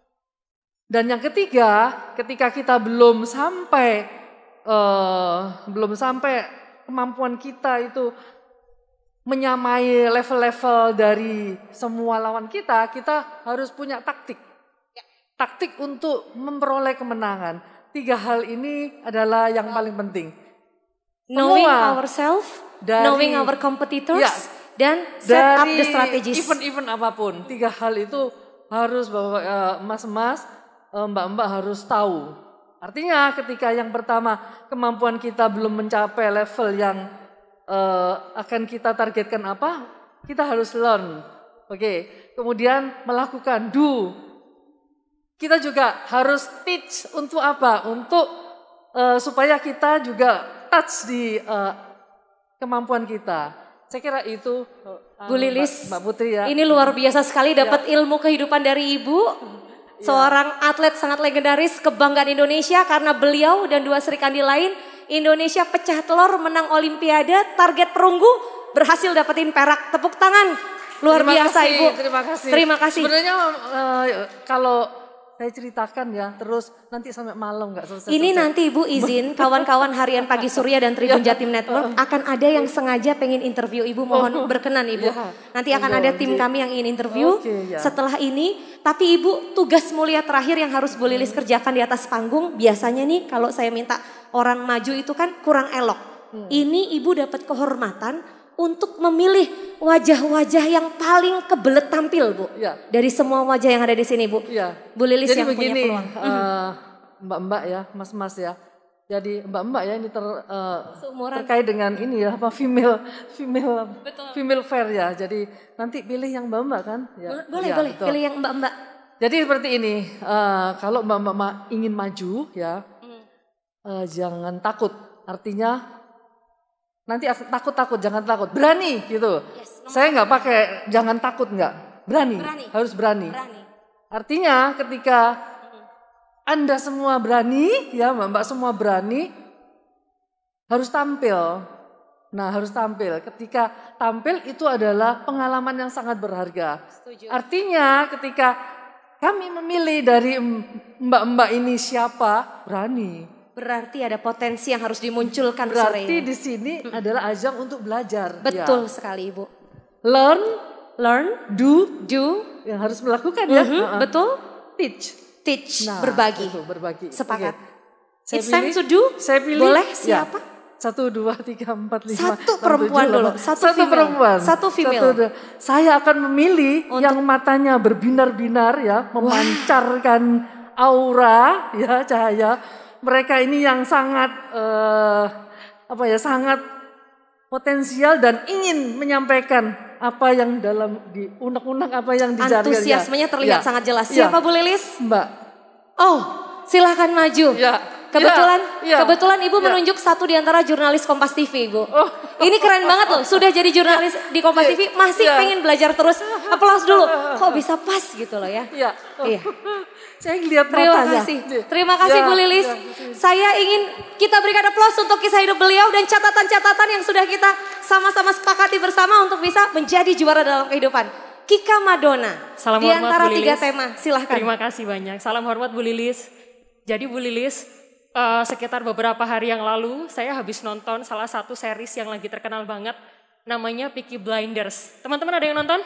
Dan yang ketiga, ketika kita belum sampai uh, belum sampai kemampuan kita itu menyamai level-level dari semua lawan kita, kita harus punya taktik. Ya. Taktik untuk memperoleh kemenangan. Tiga hal ini adalah yang ya. paling penting. Knowing ourselves, knowing our competitors, ya, dan set up the strategies. Event-event apapun, tiga hal itu harus eh, mas-mas, eh, mbak-mbak harus tahu. Artinya ketika yang pertama kemampuan kita belum mencapai level yang uh, akan kita targetkan apa, kita harus learn. Oke, okay. kemudian melakukan do. Kita juga harus teach untuk apa? Untuk uh, supaya kita juga touch di uh, kemampuan kita. Saya kira itu uh, Bu Lilis, Mbak, Mbak Putri ya. Ini luar biasa sekali iya. dapat ya. ilmu kehidupan dari Ibu. Iya. Seorang ya. atlet sangat legendaris kebanggaan Indonesia karena beliau dan dua serikandi lain Indonesia pecah telur menang olimpiade, target perunggu berhasil dapetin perak. Tepuk tangan. Luar terima biasa kasih, Ibu. Terima kasih. Terima kasih. Sebenarnya uh, kalau saya ceritakan ya terus nanti sampai malam nggak selesai. Ini nanti Ibu izin kawan-kawan harian pagi Surya dan Tribun ya. Jatim Network akan ada yang sengaja pengen interview Ibu mohon berkenan Ibu. Ya. Nanti akan ya, ada tim kami yang ingin interview setelah ini tapi Ibu tugas mulia terakhir yang harus Bu Lilis hmm. kerjakan di atas panggung biasanya nih kalau saya minta orang maju itu kan kurang elok. Hmm. Ini Ibu dapat kehormatan untuk memilih wajah-wajah yang paling kebelet tampil, Bu. Ya. Dari semua wajah yang ada di sini, Bu. Ya. Bu Lilis Jadi yang begini, punya peluang. Uh, mbak-mbak ya, mas-mas ya. Jadi mbak-mbak ya ini ter, uh, terkait dengan ini ya apa female female betul. female fair ya. Jadi nanti pilih yang mbak-mbak kan? Ya. Boleh ya, boleh betul. pilih yang mbak-mbak. Jadi seperti ini uh, kalau mbak-mbak ingin maju ya hmm. uh, jangan takut. Artinya Nanti aku takut-takut, jangan takut. Berani gitu. Yes, Saya nggak pakai jangan takut nggak. Berani. berani. Harus berani. berani. Artinya ketika Anda semua berani, ya Mbak semua berani, harus tampil. Nah, harus tampil. Ketika tampil itu adalah pengalaman yang sangat berharga. Setuju. Artinya ketika kami memilih dari mbak-mbak ini siapa? Berani. Berarti ada potensi yang harus dimunculkan Berarti sore ini. di sini adalah ajang untuk belajar. Ya. Betul ya. sekali Ibu. Learn, learn, do, do. Yang harus melakukan mm -hmm. ya. Uh Betul. Teach. Teach, nah, berbagi. Betul, berbagi. Sepakat. Okay. It's pilih, time to do. Saya pilih. Boleh ya. siapa? Ya. Satu, dua, tiga, empat, lima. Satu perempuan dulu. Satu, satu female. perempuan. Satu female. Satu, saya akan memilih Untuk... yang matanya berbinar-binar ya. Memancarkan Wah. aura ya cahaya mereka ini yang sangat eh, apa ya sangat potensial dan ingin menyampaikan apa yang dalam di unek-unek apa yang di Antusiasmenya terlihat ya. sangat jelas. Ya. Siapa ya. Bu Lilis? Mbak. Oh, silahkan maju. Ya. Iya, kebetulan, yeah, yeah, kebetulan Ibu yeah. menunjuk satu di antara jurnalis Kompas TV, Ibu. Oh. Ini keren banget loh, sudah jadi jurnalis yeah, di Kompas iya. TV, masih yeah. pengen belajar terus. Aplaus dulu, iya, kok bisa pas gitu loh ya. Iya. Oh. Iya. Saya lihat ya. Terima kasih. Terima kasih yeah, Bu Lilis. yeah. Saya ingin kita berikan aplaus untuk kisah hidup beliau dan catatan-catatan yang sudah kita sama-sama sepakati bersama untuk bisa menjadi juara dalam kehidupan. Kika Madonna. Salam di hormat antara Bu Lilis. tiga tema, silahkan. Terima kasih banyak. Salam hormat Bu Lilis. Jadi Bu Lilis uh, sekitar beberapa hari yang lalu saya habis nonton salah satu series yang lagi terkenal banget namanya Peaky Blinders. Teman-teman ada yang nonton?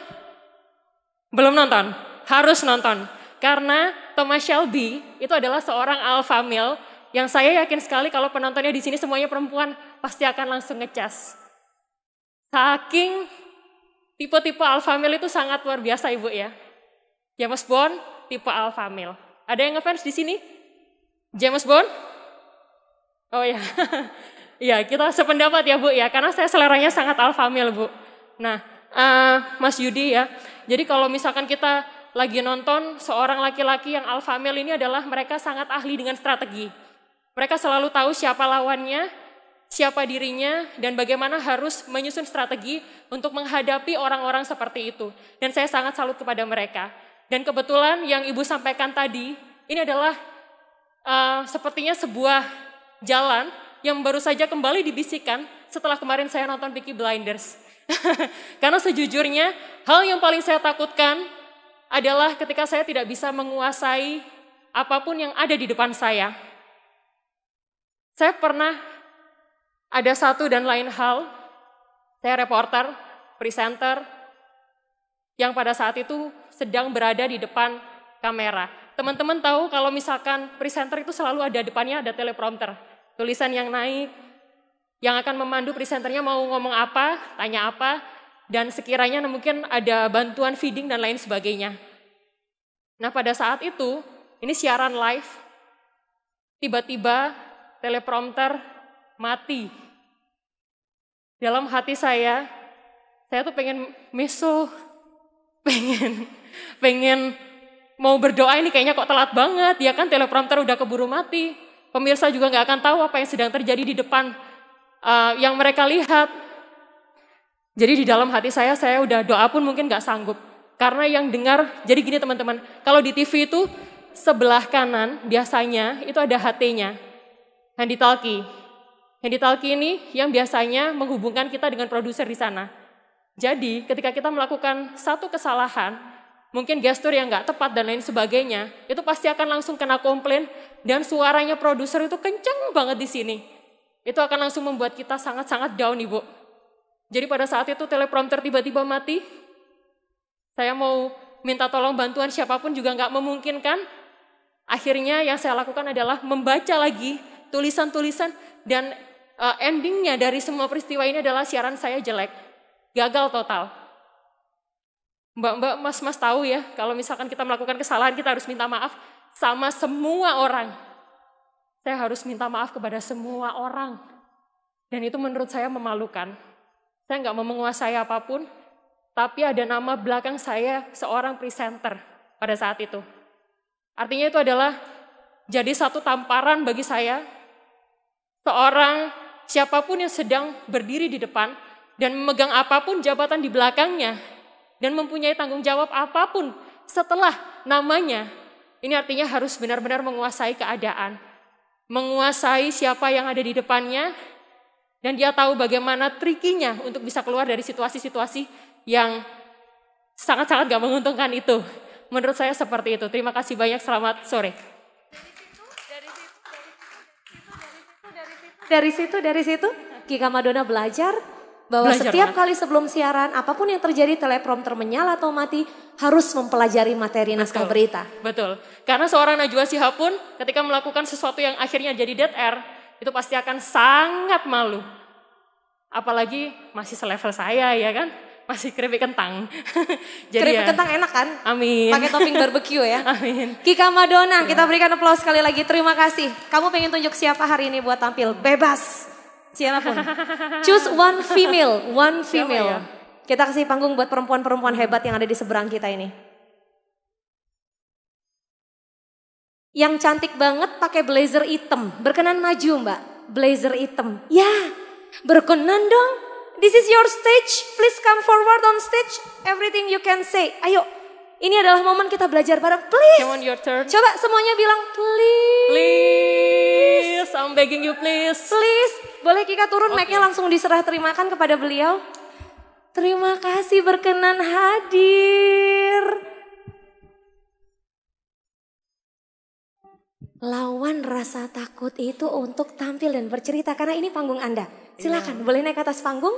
Belum nonton? Harus nonton. Karena Thomas Shelby itu adalah seorang alpha male yang saya yakin sekali kalau penontonnya di sini semuanya perempuan pasti akan langsung ngecas. Saking tipe-tipe alpha male itu sangat luar biasa ibu ya. James Bond tipe alpha male. Ada yang ngefans di sini? James Bond? Oh ya, ya kita sependapat ya Bu ya, karena saya seleranya sangat alfamil Bu. Nah, uh, Mas Yudi ya, jadi kalau misalkan kita lagi nonton seorang laki-laki yang alfamil ini adalah mereka sangat ahli dengan strategi. Mereka selalu tahu siapa lawannya, siapa dirinya, dan bagaimana harus menyusun strategi untuk menghadapi orang-orang seperti itu. Dan saya sangat salut kepada mereka. Dan kebetulan yang Ibu sampaikan tadi, ini adalah uh, sepertinya sebuah jalan yang baru saja kembali dibisikkan setelah kemarin saya nonton Peaky Blinders. Karena sejujurnya hal yang paling saya takutkan adalah ketika saya tidak bisa menguasai apapun yang ada di depan saya. Saya pernah ada satu dan lain hal, saya reporter, presenter, yang pada saat itu sedang berada di depan kamera. Teman-teman tahu kalau misalkan presenter itu selalu ada depannya ada teleprompter tulisan yang naik, yang akan memandu presenternya mau ngomong apa, tanya apa, dan sekiranya mungkin ada bantuan feeding dan lain sebagainya. Nah pada saat itu, ini siaran live, tiba-tiba teleprompter mati. Dalam hati saya, saya tuh pengen meso, pengen pengen mau berdoa ini kayaknya kok telat banget, ya kan teleprompter udah keburu mati. Pemirsa juga nggak akan tahu apa yang sedang terjadi di depan uh, yang mereka lihat. Jadi di dalam hati saya, saya udah doa pun mungkin nggak sanggup. Karena yang dengar, jadi gini teman-teman, kalau di TV itu sebelah kanan biasanya itu ada HT-nya, handi talki ini yang biasanya menghubungkan kita dengan produser di sana. Jadi ketika kita melakukan satu kesalahan, mungkin gestur yang nggak tepat dan lain sebagainya, itu pasti akan langsung kena komplain dan suaranya produser itu kenceng banget di sini. Itu akan langsung membuat kita sangat-sangat down, Ibu. Jadi pada saat itu teleprompter tiba-tiba mati, saya mau minta tolong bantuan siapapun juga nggak memungkinkan. Akhirnya yang saya lakukan adalah membaca lagi tulisan-tulisan dan eh, endingnya dari semua peristiwa ini adalah siaran saya jelek. Gagal total. Mbak-mbak, mas-mas tahu ya, kalau misalkan kita melakukan kesalahan, kita harus minta maaf sama semua orang. Saya harus minta maaf kepada semua orang. Dan itu menurut saya memalukan. Saya nggak mau menguasai apapun, tapi ada nama belakang saya seorang presenter pada saat itu. Artinya itu adalah jadi satu tamparan bagi saya, seorang siapapun yang sedang berdiri di depan dan memegang apapun jabatan di belakangnya, dan mempunyai tanggung jawab apapun setelah namanya. Ini artinya harus benar-benar menguasai keadaan, menguasai siapa yang ada di depannya, dan dia tahu bagaimana trikinya untuk bisa keluar dari situasi-situasi yang sangat-sangat gak menguntungkan itu. Menurut saya seperti itu. Terima kasih banyak. Selamat sore. Dari situ, dari situ, dari situ, dari situ, dari situ, dari situ Kika Madonna belajar bahwa Belajar setiap banget. kali sebelum siaran apapun yang terjadi teleprompter menyala atau mati harus mempelajari materi betul, naskah berita. Betul. Karena seorang Najwa sihab pun ketika melakukan sesuatu yang akhirnya jadi dead air itu pasti akan sangat malu. Apalagi masih selevel saya ya kan? Masih keripik kentang. jadi keripik ya, kentang enak kan? Amin. Pakai topping barbecue ya. amin. Kika Madonna, ya. kita iya. berikan aplaus sekali lagi. Terima kasih. Kamu pengen tunjuk siapa hari ini buat tampil bebas siapapun. Choose one female, one female. Ya? Kita kasih panggung buat perempuan-perempuan hmm. hebat yang ada di seberang kita ini. Yang cantik banget pakai blazer hitam. Berkenan maju mbak, blazer hitam. Ya, berkenan dong. This is your stage, please come forward on stage. Everything you can say. Ayo, ini adalah momen kita belajar bareng. Please. Come on your turn. Coba semuanya bilang please. Please, I'm begging you please. Please, boleh Kika turun okay. mic-nya langsung diserah terimakan kepada beliau? Terima kasih berkenan hadir. Lawan rasa takut itu untuk tampil dan bercerita karena ini panggung Anda. Iya. Silakan, iya. boleh naik ke atas panggung?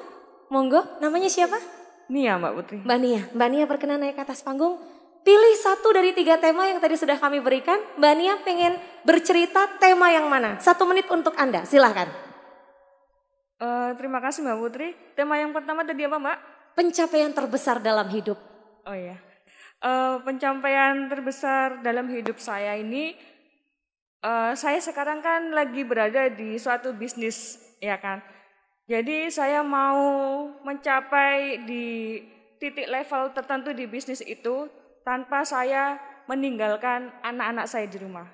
Monggo, namanya siapa? Nia Mbak Putri. Mbak Nia, Mbak Nia berkenan naik ke atas panggung. Pilih satu dari tiga tema yang tadi sudah kami berikan. Mbak Nia pengen bercerita tema yang mana? Satu menit untuk Anda, silahkan. Uh, terima kasih Mbak Putri. Tema yang pertama tadi apa Mbak? Pencapaian terbesar dalam hidup. Oh iya. Uh, pencapaian terbesar dalam hidup saya ini, uh, saya sekarang kan lagi berada di suatu bisnis, ya kan. Jadi saya mau mencapai di titik level tertentu di bisnis itu tanpa saya meninggalkan anak-anak saya di rumah.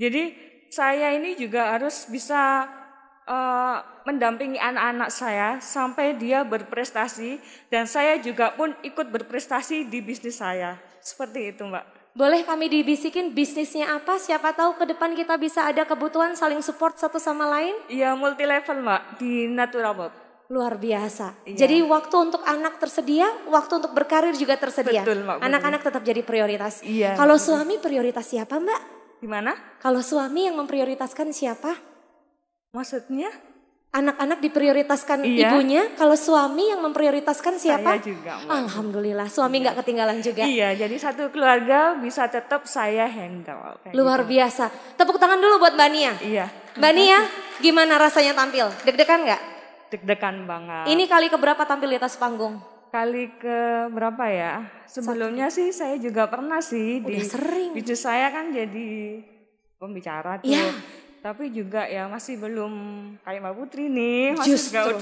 Jadi saya ini juga harus bisa Eh, mendampingi anak-anak saya sampai dia berprestasi dan saya juga pun ikut berprestasi di bisnis saya. Seperti itu, Mbak. Boleh kami dibisikin bisnisnya apa? Siapa tahu ke depan kita bisa ada kebutuhan saling support satu sama lain? Iya, multi level, Mbak, di natural World. Luar biasa. Iya. Jadi waktu untuk anak tersedia, waktu untuk berkarir juga tersedia. Betul, Mbak. Anak-anak tetap jadi prioritas. Iya. Kalau suami prioritas siapa, Mbak? Gimana? Kalau suami yang memprioritaskan siapa? Maksudnya? Anak-anak diprioritaskan iya. ibunya, kalau suami yang memprioritaskan siapa? Saya juga. Mbak. Alhamdulillah, suami iya. nggak iya. ketinggalan juga. Iya, jadi satu keluarga bisa tetap saya handle. Gitu. Luar gitu. biasa. Tepuk tangan dulu buat Mbak Nia. Iya. Mbak Nia, gimana rasanya tampil? Deg-degan nggak? Deg-degan banget. Ini kali keberapa tampil di atas panggung? kali ke berapa ya? Sebelumnya Satu. sih saya juga pernah sih Udah di sering. Di saya kan jadi pembicara tuh. Ya tapi juga ya masih belum kayak Mbak Putri nih masih justru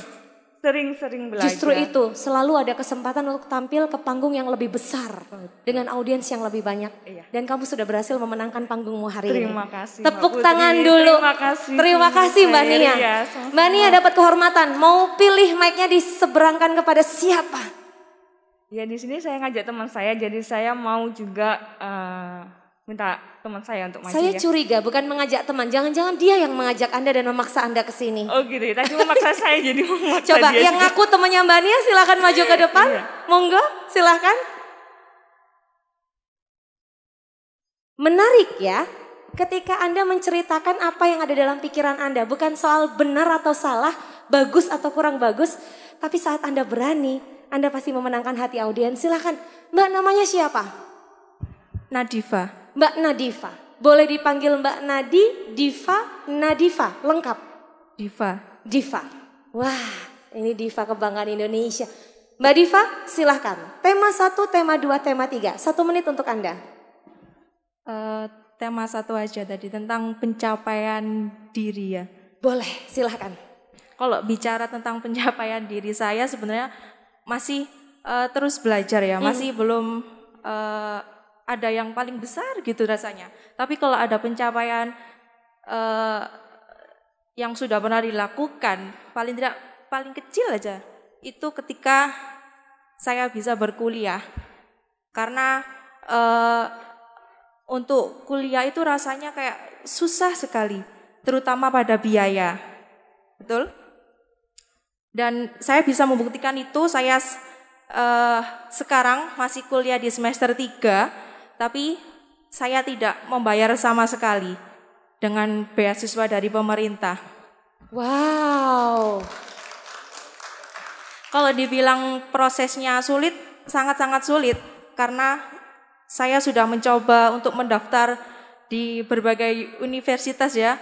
sering-sering belajar justru itu selalu ada kesempatan untuk tampil ke panggung yang lebih besar Betul. dengan audiens yang lebih banyak iya. dan kamu sudah berhasil memenangkan panggungmu hari terima ini terima kasih tepuk Mbak tangan Putri. dulu terima kasih terima kasih Mbak iya, Nia ya, Mbak Nia dapat kehormatan mau pilih mic-nya diseberangkan kepada siapa ya di sini saya ngajak teman saya jadi saya mau juga uh, minta teman saya untuk maju. Saya ya. curiga, bukan mengajak teman. Jangan-jangan dia yang mengajak Anda dan memaksa Anda ke sini. Oh gitu ya, tadi memaksa saya jadi memaksa Coba dia yang aku temannya Mbak Nia silahkan maju ke depan. Iya. Monggo, silahkan. Menarik ya, ketika Anda menceritakan apa yang ada dalam pikiran Anda. Bukan soal benar atau salah, bagus atau kurang bagus. Tapi saat Anda berani, Anda pasti memenangkan hati audiens. Silahkan, Mbak namanya siapa? Nadiva Mbak Nadifa. Boleh dipanggil Mbak Nadi, Diva, Nadifa, lengkap. Diva. Diva. Wah, ini Diva kebanggaan Indonesia. Mbak Diva, silahkan. Tema satu, tema dua, tema tiga. Satu menit untuk Anda. Uh, tema satu aja tadi tentang pencapaian diri ya. Boleh, silahkan. Kalau bicara tentang pencapaian diri saya sebenarnya masih uh, terus belajar ya, hmm. masih hmm. belum uh, ada yang paling besar gitu rasanya. Tapi kalau ada pencapaian eh, yang sudah pernah dilakukan, paling tidak paling kecil aja, itu ketika saya bisa berkuliah. Karena eh, untuk kuliah itu rasanya kayak susah sekali, terutama pada biaya. Betul? Dan saya bisa membuktikan itu, saya eh, sekarang masih kuliah di semester 3, tapi saya tidak membayar sama sekali dengan beasiswa dari pemerintah. Wow. Kalau dibilang prosesnya sulit, sangat-sangat sulit karena saya sudah mencoba untuk mendaftar di berbagai universitas ya,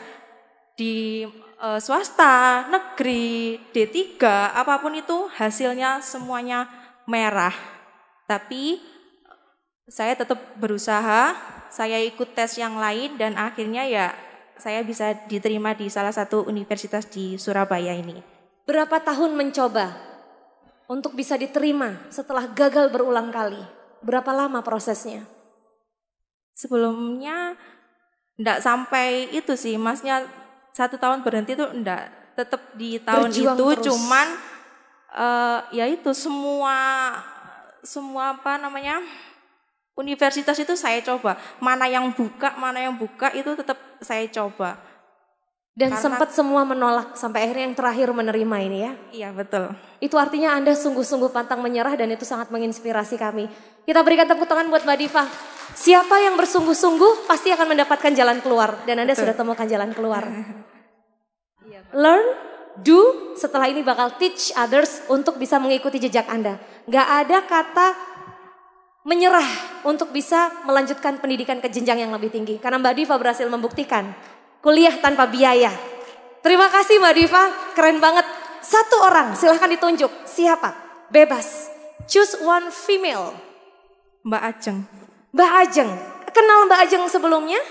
di e, swasta, negeri, D3, apapun itu hasilnya semuanya merah. Tapi saya tetap berusaha, saya ikut tes yang lain dan akhirnya ya saya bisa diterima di salah satu universitas di Surabaya ini. Berapa tahun mencoba untuk bisa diterima setelah gagal berulang kali? Berapa lama prosesnya? Sebelumnya enggak sampai itu sih, masnya satu tahun berhenti itu enggak. Tetap di tahun Berjuang itu terus. cuman uh, ya itu semua semua apa namanya Universitas itu saya coba, mana yang buka, mana yang buka itu tetap saya coba. Dan Karena, sempat semua menolak sampai akhirnya yang terakhir menerima ini ya? Iya betul. Itu artinya Anda sungguh-sungguh pantang menyerah dan itu sangat menginspirasi kami. Kita berikan tepuk tangan buat Mbak Diva. Siapa yang bersungguh-sungguh pasti akan mendapatkan jalan keluar dan Anda betul. sudah temukan jalan keluar. Iya, iya, Learn, do, setelah ini bakal teach others untuk bisa mengikuti jejak Anda. Gak ada kata menyerah untuk bisa melanjutkan pendidikan ke jenjang yang lebih tinggi. Karena Mbak Diva berhasil membuktikan kuliah tanpa biaya. Terima kasih Mbak Diva, keren banget. Satu orang silahkan ditunjuk, siapa? Bebas, choose one female. Mbak Ajeng. Mbak Ajeng, kenal Mbak Ajeng sebelumnya?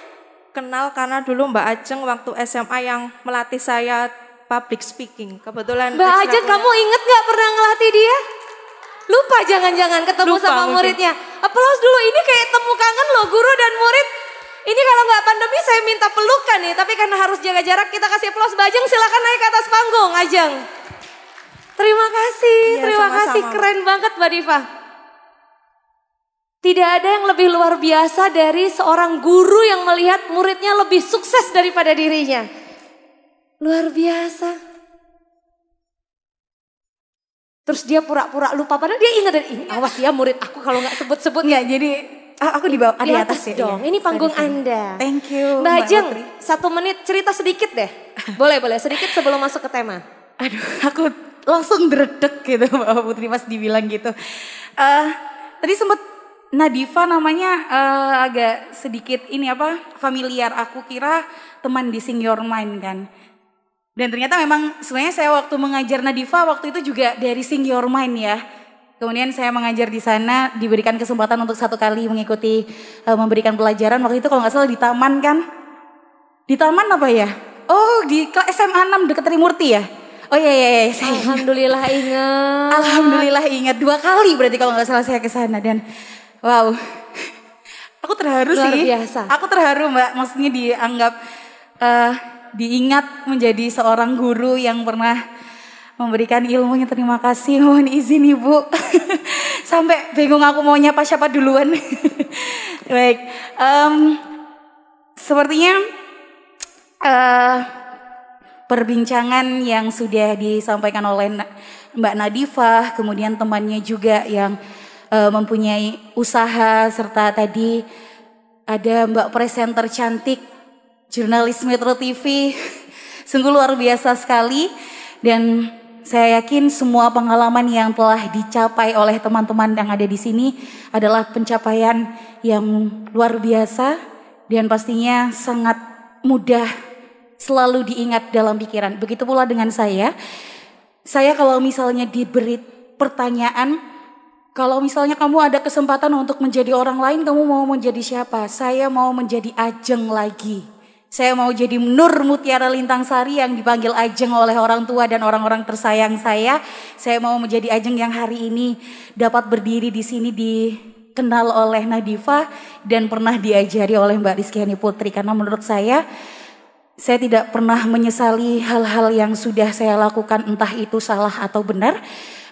Kenal karena dulu Mbak Ajeng waktu SMA yang melatih saya public speaking. Kebetulan Mbak Ajeng kamu inget gak pernah ngelatih dia? Lupa jangan-jangan ketemu Lupa sama muridnya. Aplaus dulu, ini kayak temu kangen loh guru dan murid. Ini kalau nggak pandemi saya minta pelukan nih, tapi karena harus jaga jarak kita kasih aplaus. Bajeng silakan naik ke atas panggung, Ajeng. Terima kasih, ya, terima sama -sama. kasih. Keren banget Mbak Diva. Tidak ada yang lebih luar biasa dari seorang guru yang melihat muridnya lebih sukses daripada dirinya. Luar biasa. Terus dia pura-pura lupa padahal dia ingat dan ini iya. awas ya murid aku kalau nggak sebut-sebut. Ya jadi ah, aku di bawah di atas, ya. dong. Iya. Ini panggung Sorry. Anda. Thank you. Mbak Ajeng, satu menit cerita sedikit deh. Boleh, boleh. Sedikit sebelum masuk ke tema. Aduh, aku langsung deredek gitu Mbak Putri pas dibilang gitu. Uh, tadi sempat Nadifa namanya uh, agak sedikit ini apa familiar. Aku kira teman di Senior Main Mind kan. Dan ternyata memang sebenarnya saya waktu mengajar Nadifa waktu itu juga dari Sing Your Mind ya. Kemudian saya mengajar di sana diberikan kesempatan untuk satu kali mengikuti uh, memberikan pelajaran waktu itu kalau nggak salah di taman kan. Di taman apa ya? Oh di SMA 6 dekat Trimurti ya. Oh iya iya iya, iya. saya Alhamdulillah ingat. Alhamdulillah ingat dua kali berarti kalau nggak salah saya ke sana dan wow. Aku terharu Luar sih. Biasa. Aku terharu Mbak, maksudnya dianggap uh, diingat menjadi seorang guru yang pernah memberikan ilmunya. Terima kasih, mohon izin Ibu. Sampai bingung aku mau nyapa siapa duluan. Baik, um, sepertinya uh, perbincangan yang sudah disampaikan oleh Mbak Nadifa kemudian temannya juga yang uh, mempunyai usaha serta tadi ada Mbak presenter cantik jurnalis Metro TV. Sungguh luar biasa sekali dan saya yakin semua pengalaman yang telah dicapai oleh teman-teman yang ada di sini adalah pencapaian yang luar biasa dan pastinya sangat mudah selalu diingat dalam pikiran. Begitu pula dengan saya. Saya kalau misalnya diberi pertanyaan, kalau misalnya kamu ada kesempatan untuk menjadi orang lain, kamu mau menjadi siapa? Saya mau menjadi Ajeng lagi. Saya mau jadi Nur Mutiara Lintang Sari yang dipanggil Ajeng oleh orang tua dan orang-orang tersayang saya. Saya mau menjadi Ajeng yang hari ini dapat berdiri di sini dikenal oleh Nadifa dan pernah diajari oleh Mbak Rizkyani Putri. Karena menurut saya saya tidak pernah menyesali hal-hal yang sudah saya lakukan entah itu salah atau benar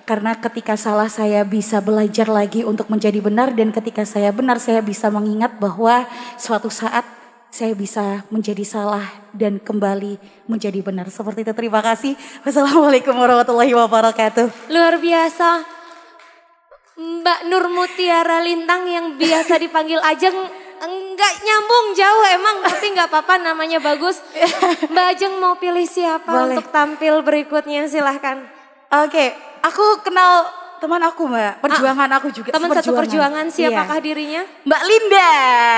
karena ketika salah saya bisa belajar lagi untuk menjadi benar dan ketika saya benar saya bisa mengingat bahwa suatu saat saya bisa menjadi salah dan kembali menjadi benar. Seperti itu terima kasih. Wassalamualaikum warahmatullahi wabarakatuh. Luar biasa. Mbak Nur Mutiara Lintang yang biasa dipanggil Ajeng enggak nyambung jauh emang tapi nggak apa-apa namanya bagus. Mbak Ajeng mau pilih siapa Boleh. untuk tampil berikutnya silahkan. Oke, okay, aku kenal teman aku mbak, ah, perjuangan ah, aku juga. Teman satu perjuangan iya. siapakah iya. dirinya? Mbak Linda,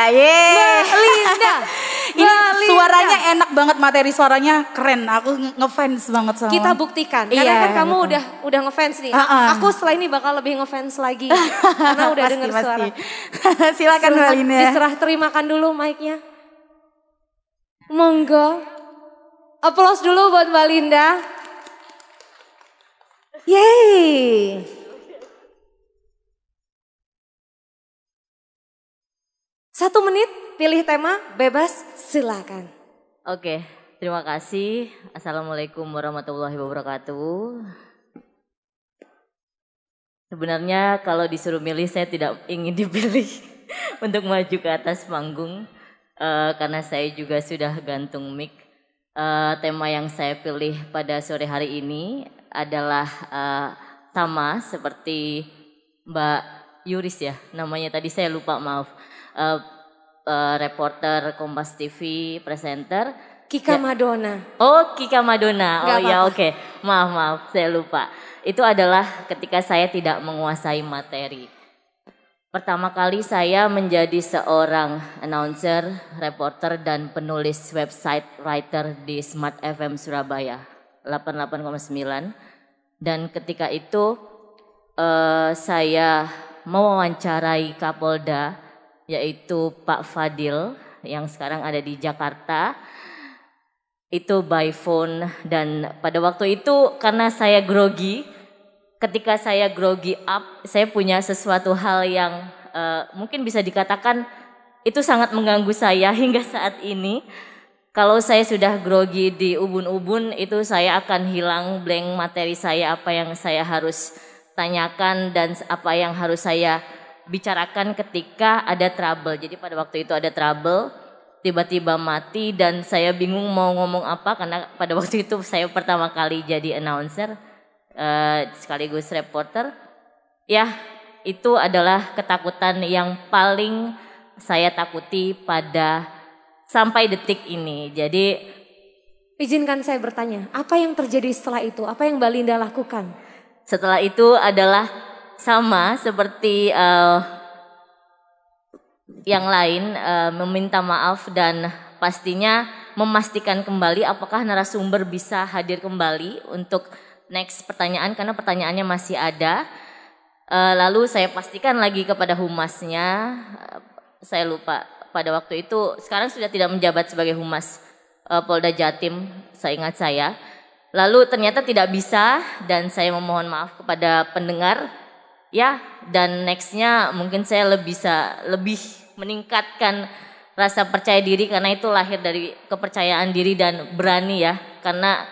yeah. Mbak Linda. Ini Linda. suaranya enak banget, materi suaranya keren. Aku ngefans banget sama. Kita buktikan, karena iya, kan kamu udah udah ngefans nih. Uh -uh. Aku setelah ini bakal lebih ngefans lagi, karena udah pasti, denger pasti. suara. Silakan Mbak Linda. Diserah terimakan dulu mic-nya. Monggo. Aplaus dulu buat Mbak Linda. Yeay. Satu menit, pilih tema, bebas, silakan. Oke, terima kasih. Assalamualaikum warahmatullahi wabarakatuh. Sebenarnya kalau disuruh milih, saya tidak ingin dipilih untuk maju ke atas panggung. Uh, karena saya juga sudah gantung mic. Uh, tema yang saya pilih pada sore hari ini adalah uh, sama seperti Mbak Yuris ya namanya tadi saya lupa maaf uh, uh, reporter Kompas TV, presenter. Kika ya. Madonna. Oh, Kika Madonna. Gak oh apa ya, oke. Okay. Maaf, maaf, saya lupa. Itu adalah ketika saya tidak menguasai materi. Pertama kali saya menjadi seorang announcer, reporter, dan penulis website writer di Smart FM Surabaya 88,9. Dan ketika itu uh, saya mewawancarai Kapolda yaitu Pak Fadil yang sekarang ada di Jakarta itu by phone dan pada waktu itu karena saya grogi ketika saya grogi up saya punya sesuatu hal yang uh, mungkin bisa dikatakan itu sangat mengganggu saya hingga saat ini kalau saya sudah grogi di ubun-ubun itu saya akan hilang blank materi saya apa yang saya harus tanyakan dan apa yang harus saya bicarakan ketika ada trouble. Jadi pada waktu itu ada trouble, tiba-tiba mati dan saya bingung mau ngomong apa karena pada waktu itu saya pertama kali jadi announcer uh, sekaligus reporter. Ya, itu adalah ketakutan yang paling saya takuti pada sampai detik ini. Jadi izinkan saya bertanya, apa yang terjadi setelah itu? Apa yang Balinda lakukan? Setelah itu adalah sama seperti uh, yang lain uh, meminta maaf dan pastinya memastikan kembali apakah narasumber bisa hadir kembali untuk next pertanyaan karena pertanyaannya masih ada. Uh, lalu saya pastikan lagi kepada humasnya, uh, saya lupa pada waktu itu sekarang sudah tidak menjabat sebagai humas uh, Polda Jatim, saya ingat saya. Lalu ternyata tidak bisa dan saya memohon maaf kepada pendengar ya dan nextnya mungkin saya lebih bisa lebih meningkatkan rasa percaya diri karena itu lahir dari kepercayaan diri dan berani ya karena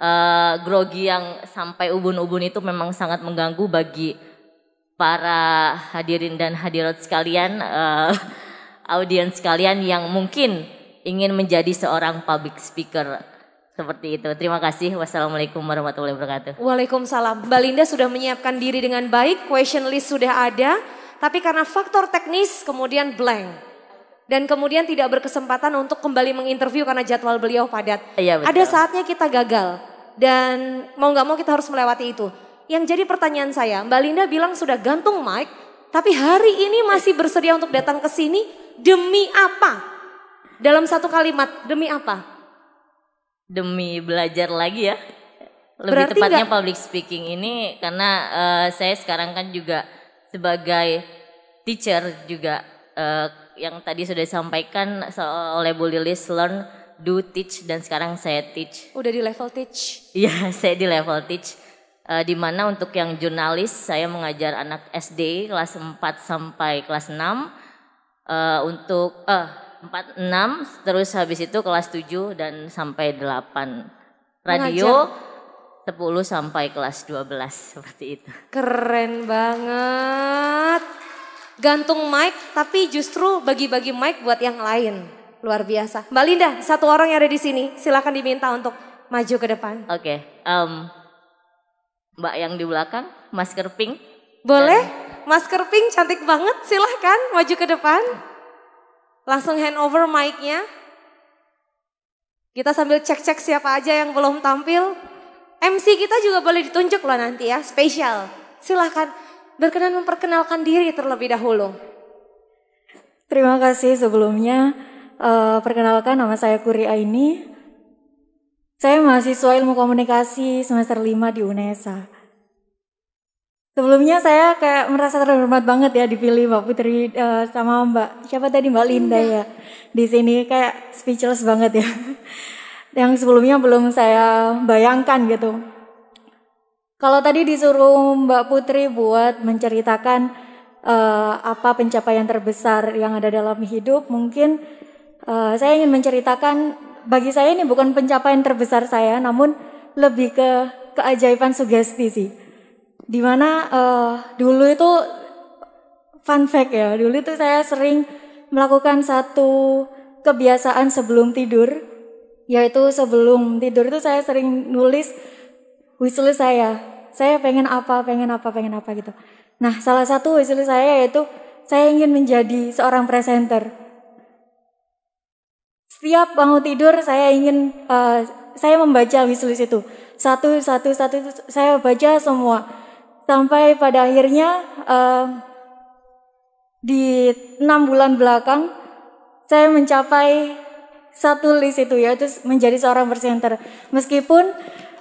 uh, grogi yang sampai ubun-ubun itu memang sangat mengganggu bagi para hadirin dan hadirat sekalian uh, audiens sekalian yang mungkin ingin menjadi seorang public speaker seperti itu. Terima kasih. Wassalamualaikum warahmatullahi wabarakatuh. Waalaikumsalam. Mbak Linda sudah menyiapkan diri dengan baik. Question list sudah ada. Tapi karena faktor teknis kemudian blank. Dan kemudian tidak berkesempatan untuk kembali menginterview karena jadwal beliau padat. Iya, betul. Ada saatnya kita gagal. Dan mau gak mau kita harus melewati itu. Yang jadi pertanyaan saya, Mbak Linda bilang sudah gantung mic. Tapi hari ini masih bersedia untuk datang ke sini demi apa? Dalam satu kalimat, demi apa? demi belajar lagi ya. Lebih Berarti tepatnya gak... public speaking ini karena uh, saya sekarang kan juga sebagai teacher juga uh, yang tadi sudah disampaikan oleh Bu Lilis learn do teach dan sekarang saya teach. Udah di level teach? Iya, saya di level teach. Uh, di mana untuk yang jurnalis saya mengajar anak SD kelas 4 sampai kelas 6 uh, untuk uh, 4, 6, terus habis itu kelas 7 dan sampai 8. Radio Mengajar. 10 sampai kelas 12 seperti itu. Keren banget. Gantung mic tapi justru bagi-bagi mic buat yang lain. Luar biasa. Mbak Linda, satu orang yang ada di sini silahkan diminta untuk maju ke depan. Oke, okay. um, Mbak yang di belakang, masker pink. Boleh, dan... masker pink cantik banget silahkan maju ke depan. Langsung handover mic-nya. Kita sambil cek-cek siapa aja yang belum tampil. MC kita juga boleh ditunjuk loh nanti ya, spesial. Silahkan berkenan memperkenalkan diri terlebih dahulu. Terima kasih sebelumnya. Uh, perkenalkan nama saya Kuri Aini. Saya mahasiswa ilmu komunikasi semester 5 di UNESA. Sebelumnya saya kayak merasa terhormat banget ya dipilih Mbak Putri uh, sama Mbak siapa tadi Mbak Linda, iya. ya di sini kayak speechless banget ya. Yang sebelumnya belum saya bayangkan gitu. Kalau tadi disuruh Mbak Putri buat menceritakan uh, apa pencapaian terbesar yang ada dalam hidup, mungkin uh, saya ingin menceritakan bagi saya ini bukan pencapaian terbesar saya, namun lebih ke keajaiban sugesti sih Dimana uh, eh, dulu itu fun fact ya, dulu itu saya sering melakukan satu kebiasaan sebelum tidur, yaitu sebelum tidur itu saya sering nulis wishlist saya. Saya pengen apa, pengen apa, pengen apa gitu. Nah, salah satu wishlist saya yaitu saya ingin menjadi seorang presenter. Setiap bangun tidur saya ingin uh, saya membaca wishlist itu. Satu, satu, satu, saya baca semua sampai pada akhirnya uh, di enam bulan belakang saya mencapai satu list itu ya, terus menjadi seorang presenter. Meskipun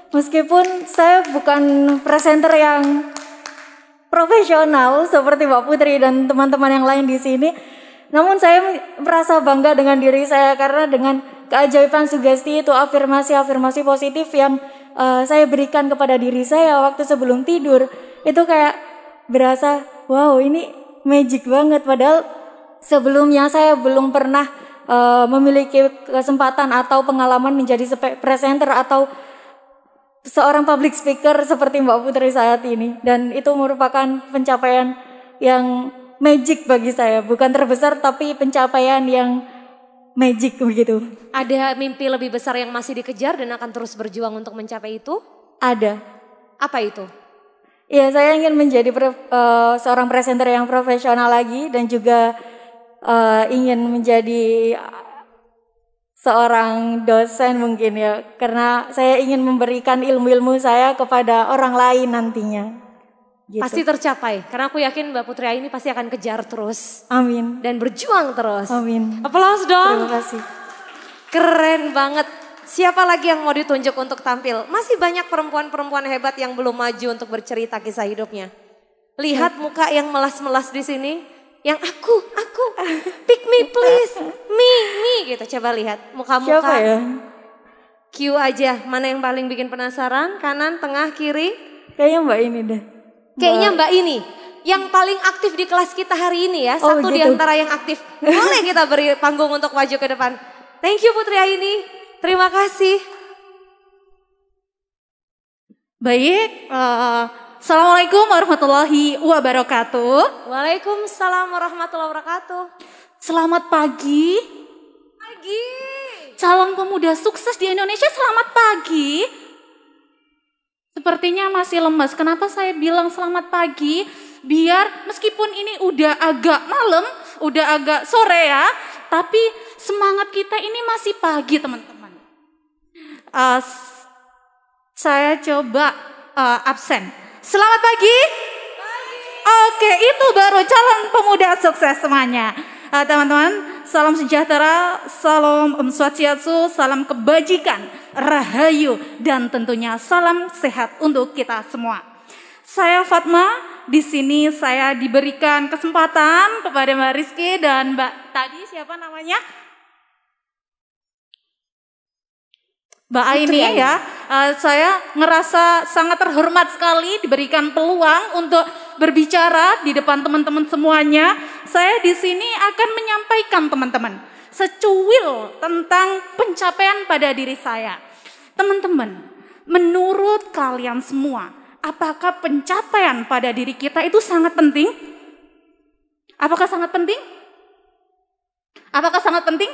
meskipun saya bukan presenter yang profesional seperti Mbak Putri dan teman-teman yang lain di sini, namun saya merasa bangga dengan diri saya karena dengan keajaiban sugesti itu afirmasi-afirmasi positif yang uh, saya berikan kepada diri saya waktu sebelum tidur itu kayak berasa wow ini magic banget padahal sebelumnya saya belum pernah uh, memiliki kesempatan atau pengalaman menjadi presenter atau seorang public speaker seperti Mbak Putri saat ini dan itu merupakan pencapaian yang magic bagi saya bukan terbesar tapi pencapaian yang magic begitu. Ada mimpi lebih besar yang masih dikejar dan akan terus berjuang untuk mencapai itu? Ada. Apa itu? Ya saya ingin menjadi pre, uh, seorang presenter yang profesional lagi dan juga uh, ingin menjadi seorang dosen mungkin ya, karena saya ingin memberikan ilmu-ilmu saya kepada orang lain nantinya. Gitu. Pasti tercapai, karena aku yakin Mbak Putri ini pasti akan kejar terus. Amin. Dan berjuang terus. Amin. Aplaus dong. Terima kasih. Keren banget siapa lagi yang mau ditunjuk untuk tampil? Masih banyak perempuan-perempuan hebat yang belum maju untuk bercerita kisah hidupnya. Lihat hmm. muka yang melas-melas di sini, yang aku, aku, pick me please, me, me gitu. Coba lihat muka-muka. Siapa ya? Q aja, mana yang paling bikin penasaran? Kanan, tengah, kiri? Kayaknya mbak ini deh. Kayaknya mbak ini yang paling aktif di kelas kita hari ini ya. Oh, satu gitu. di antara yang aktif. Boleh kita beri panggung untuk maju ke depan. Thank you Putri Aini terima kasih. Baik, uh, Assalamualaikum warahmatullahi wabarakatuh. Waalaikumsalam warahmatullahi wabarakatuh. Selamat pagi. Pagi. Calon pemuda sukses di Indonesia selamat pagi. Sepertinya masih lemas. Kenapa saya bilang selamat pagi? Biar meskipun ini udah agak malam, udah agak sore ya, tapi semangat kita ini masih pagi teman-teman uh, saya coba uh, absen. Selamat pagi. pagi. Oke, itu baru calon pemuda sukses semuanya. teman eh, teman-teman, salam sejahtera, salam um, Swastiastu, salam kebajikan, rahayu, dan tentunya salam sehat untuk kita semua. Saya Fatma, di sini saya diberikan kesempatan kepada Mbak Rizky dan Mbak tadi siapa namanya? Mbak Aini ya. ya, uh, saya ngerasa sangat terhormat sekali diberikan peluang untuk berbicara di depan teman-teman semuanya. Saya di sini akan menyampaikan teman-teman secuil tentang pencapaian pada diri saya. Teman-teman, menurut kalian semua, apakah pencapaian pada diri kita itu sangat penting? Apakah sangat penting? Apakah sangat penting?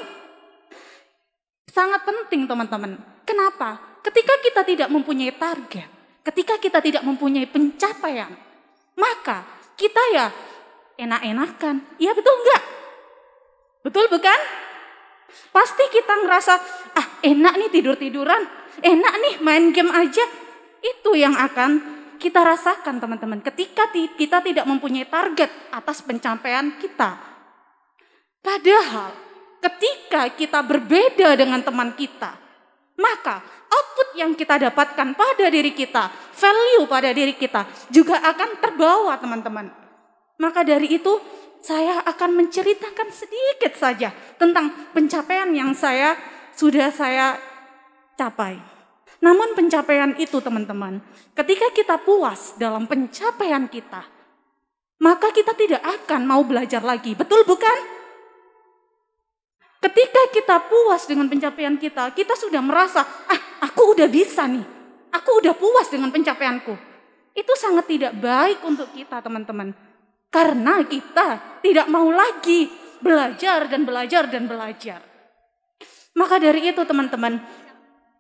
Sangat penting, teman-teman. Kenapa? Ketika kita tidak mempunyai target, ketika kita tidak mempunyai pencapaian, maka kita ya enak-enakan. Iya betul enggak? Betul bukan? Pasti kita ngerasa, ah enak nih tidur-tiduran, enak nih main game aja. Itu yang akan kita rasakan teman-teman ketika kita tidak mempunyai target atas pencapaian kita. Padahal ketika kita berbeda dengan teman kita, maka output yang kita dapatkan pada diri kita, value pada diri kita juga akan terbawa teman-teman. Maka dari itu saya akan menceritakan sedikit saja tentang pencapaian yang saya sudah saya capai. Namun pencapaian itu teman-teman, ketika kita puas dalam pencapaian kita, maka kita tidak akan mau belajar lagi. Betul bukan? Ketika kita puas dengan pencapaian kita, kita sudah merasa, ah aku udah bisa nih, aku udah puas dengan pencapaianku. Itu sangat tidak baik untuk kita teman-teman. Karena kita tidak mau lagi belajar dan belajar dan belajar. Maka dari itu teman-teman,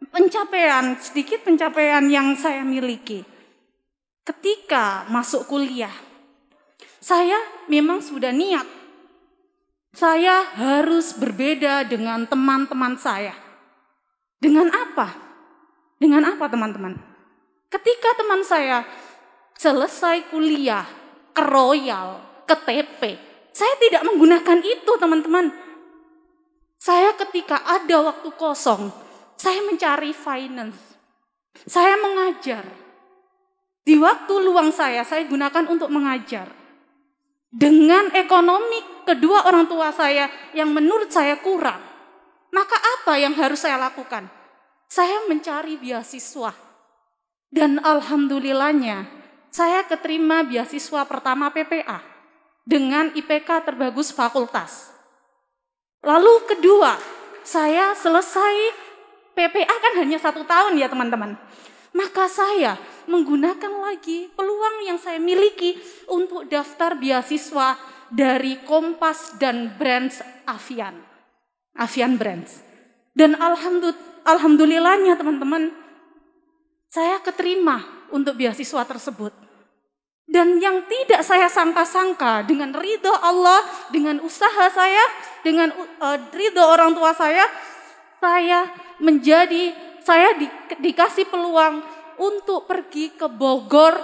pencapaian, sedikit pencapaian yang saya miliki. Ketika masuk kuliah, saya memang sudah niat saya harus berbeda dengan teman-teman saya. Dengan apa? Dengan apa teman-teman? Ketika teman saya selesai kuliah ke Royal, ke TP, saya tidak menggunakan itu teman-teman. Saya ketika ada waktu kosong, saya mencari finance. Saya mengajar. Di waktu luang saya, saya gunakan untuk mengajar dengan ekonomi kedua orang tua saya yang menurut saya kurang, maka apa yang harus saya lakukan? Saya mencari beasiswa. Dan alhamdulillahnya, saya keterima beasiswa pertama PPA dengan IPK terbagus fakultas. Lalu kedua, saya selesai PPA kan hanya satu tahun ya teman-teman maka saya menggunakan lagi peluang yang saya miliki untuk daftar beasiswa dari Kompas dan Brands Avian. Avian Brands. Dan alhamdulillahnya teman-teman, saya keterima untuk beasiswa tersebut. Dan yang tidak saya sangka-sangka dengan ridho Allah, dengan usaha saya, dengan uh, ridho orang tua saya, saya menjadi saya di, dikasih peluang untuk pergi ke Bogor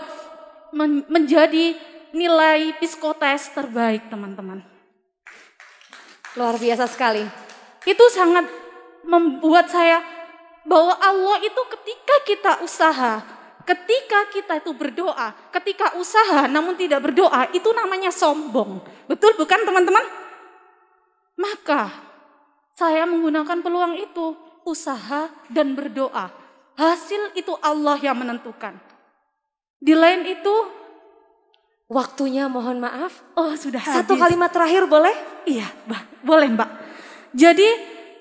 men, menjadi nilai psikotes terbaik teman-teman. Luar biasa sekali. Itu sangat membuat saya bahwa Allah itu ketika kita usaha, ketika kita itu berdoa, ketika usaha namun tidak berdoa, itu namanya sombong. Betul bukan teman-teman? Maka saya menggunakan peluang itu usaha, dan berdoa. Hasil itu Allah yang menentukan. Di lain itu, waktunya mohon maaf. Oh sudah habis. Satu kalimat terakhir boleh? Iya, bah, boleh mbak. Jadi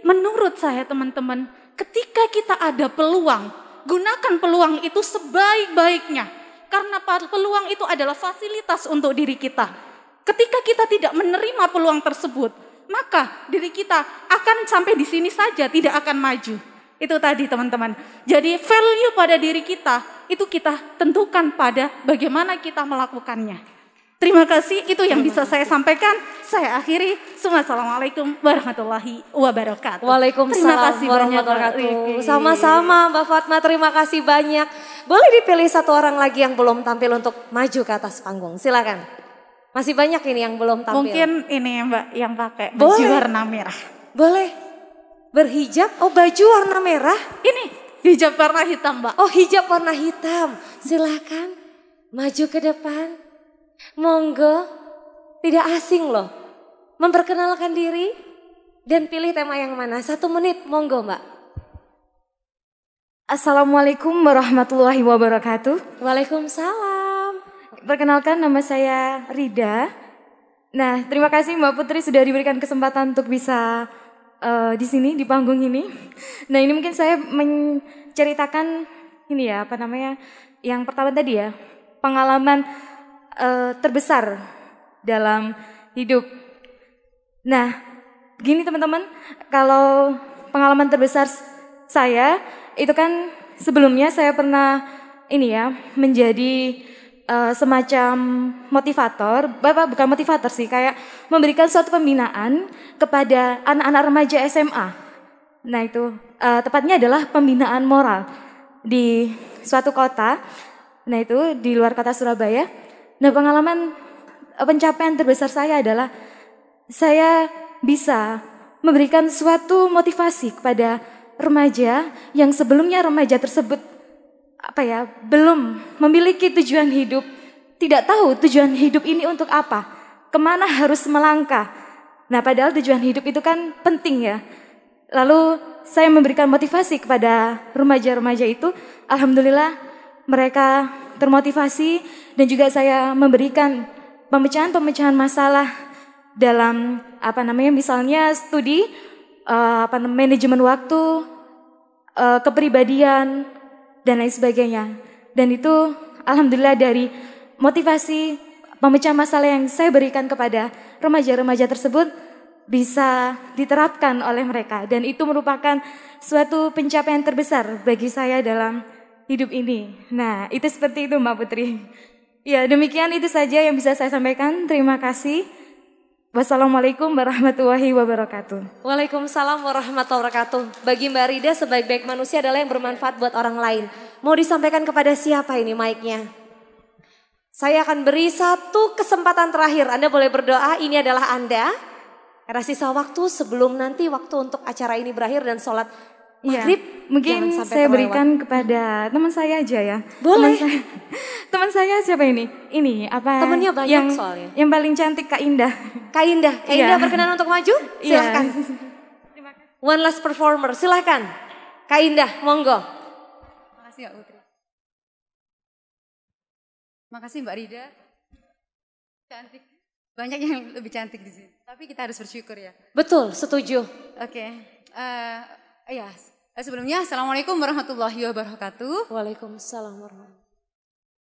menurut saya teman-teman, ketika kita ada peluang, gunakan peluang itu sebaik-baiknya. Karena peluang itu adalah fasilitas untuk diri kita. Ketika kita tidak menerima peluang tersebut, maka diri kita akan sampai di sini saja, tidak akan maju. Itu tadi teman-teman. Jadi value pada diri kita itu kita tentukan pada bagaimana kita melakukannya. Terima kasih, itu yang bisa saya sampaikan. Saya akhiri. Assalamualaikum warahmatullahi wabarakatuh. Waalaikumsalam terima kasih warahmatullahi wabarakatuh. Sama-sama Mbak Fatma, terima kasih banyak. Boleh dipilih satu orang lagi yang belum tampil untuk maju ke atas panggung. Silakan. Masih banyak ini yang belum tampil. Mungkin ini ya, Mbak yang pakai baju Boleh. warna merah. Boleh. Berhijab? Oh baju warna merah? Ini hijab warna hitam Mbak. Oh hijab warna hitam. Silahkan maju ke depan. Monggo. Tidak asing loh. Memperkenalkan diri dan pilih tema yang mana. Satu menit monggo Mbak. Assalamualaikum warahmatullahi wabarakatuh. Waalaikumsalam perkenalkan nama saya Rida. Nah, terima kasih Mbak Putri sudah diberikan kesempatan untuk bisa uh, di sini di panggung ini. Nah, ini mungkin saya menceritakan ini ya, apa namanya? Yang pertama tadi ya, pengalaman uh, terbesar dalam hidup. Nah, begini teman-teman, kalau pengalaman terbesar saya itu kan sebelumnya saya pernah ini ya menjadi uh, semacam motivator, Bapak bukan motivator sih, kayak memberikan suatu pembinaan kepada anak-anak remaja SMA. Nah, itu uh, tepatnya adalah pembinaan moral di suatu kota. Nah, itu di luar kota Surabaya. Nah, pengalaman eh, pencapaian terbesar saya adalah saya bisa memberikan suatu motivasi kepada remaja yang sebelumnya remaja tersebut apa ya belum memiliki tujuan hidup tidak tahu tujuan hidup ini untuk apa kemana harus melangkah nah padahal tujuan hidup itu kan penting ya lalu saya memberikan motivasi kepada remaja-remaja itu alhamdulillah mereka termotivasi dan juga saya memberikan pemecahan-pemecahan masalah dalam apa namanya misalnya studi uh, apa manajemen waktu uh, kepribadian dan lain sebagainya. Dan itu alhamdulillah dari motivasi pemecah masalah yang saya berikan kepada remaja-remaja tersebut bisa diterapkan oleh mereka dan itu merupakan suatu pencapaian terbesar bagi saya dalam hidup ini. Nah, itu seperti itu Mbak Putri. Ya, demikian itu saja yang bisa saya sampaikan. Terima kasih. Wassalamualaikum warahmatullahi wabarakatuh. Waalaikumsalam warahmatullahi wabarakatuh. Bagi Mbak Rida sebaik-baik manusia adalah yang bermanfaat buat orang lain. Mau disampaikan kepada siapa ini mic-nya? Saya akan beri satu kesempatan terakhir. Anda boleh berdoa, ini adalah Anda. Karena sisa waktu sebelum nanti waktu untuk acara ini berakhir dan sholat Iya, maghrib iya, mungkin saya terlewat. berikan kepada teman saya aja ya boleh teman saya, teman saya siapa ini ini apa Temannya banyak yang, soalnya yang paling cantik kak Indah kak Indah kak iya. Indah berkenan untuk maju iya. silahkan yeah. one last performer silahkan kak Indah monggo makasih kak ya, Putri makasih Mbak Rida cantik banyak yang lebih cantik di sini tapi kita harus bersyukur ya betul setuju oke okay. uh, eh, Ya, sebelumnya Assalamualaikum warahmatullahi wabarakatuh. Waalaikumsalam warahmatullahi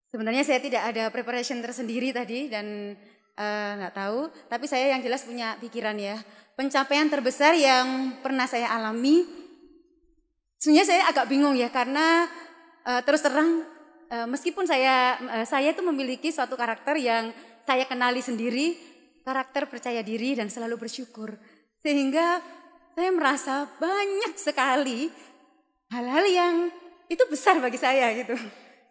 Sebenarnya saya tidak ada preparation tersendiri tadi dan eh, nggak uh, tahu, tapi saya yang jelas punya pikiran ya. Pencapaian terbesar yang pernah saya alami, sebenarnya saya agak bingung ya karena uh, terus terang uh, meskipun saya uh, saya itu memiliki suatu karakter yang saya kenali sendiri, karakter percaya diri dan selalu bersyukur, sehingga saya merasa banyak sekali hal-hal yang itu besar bagi saya gitu.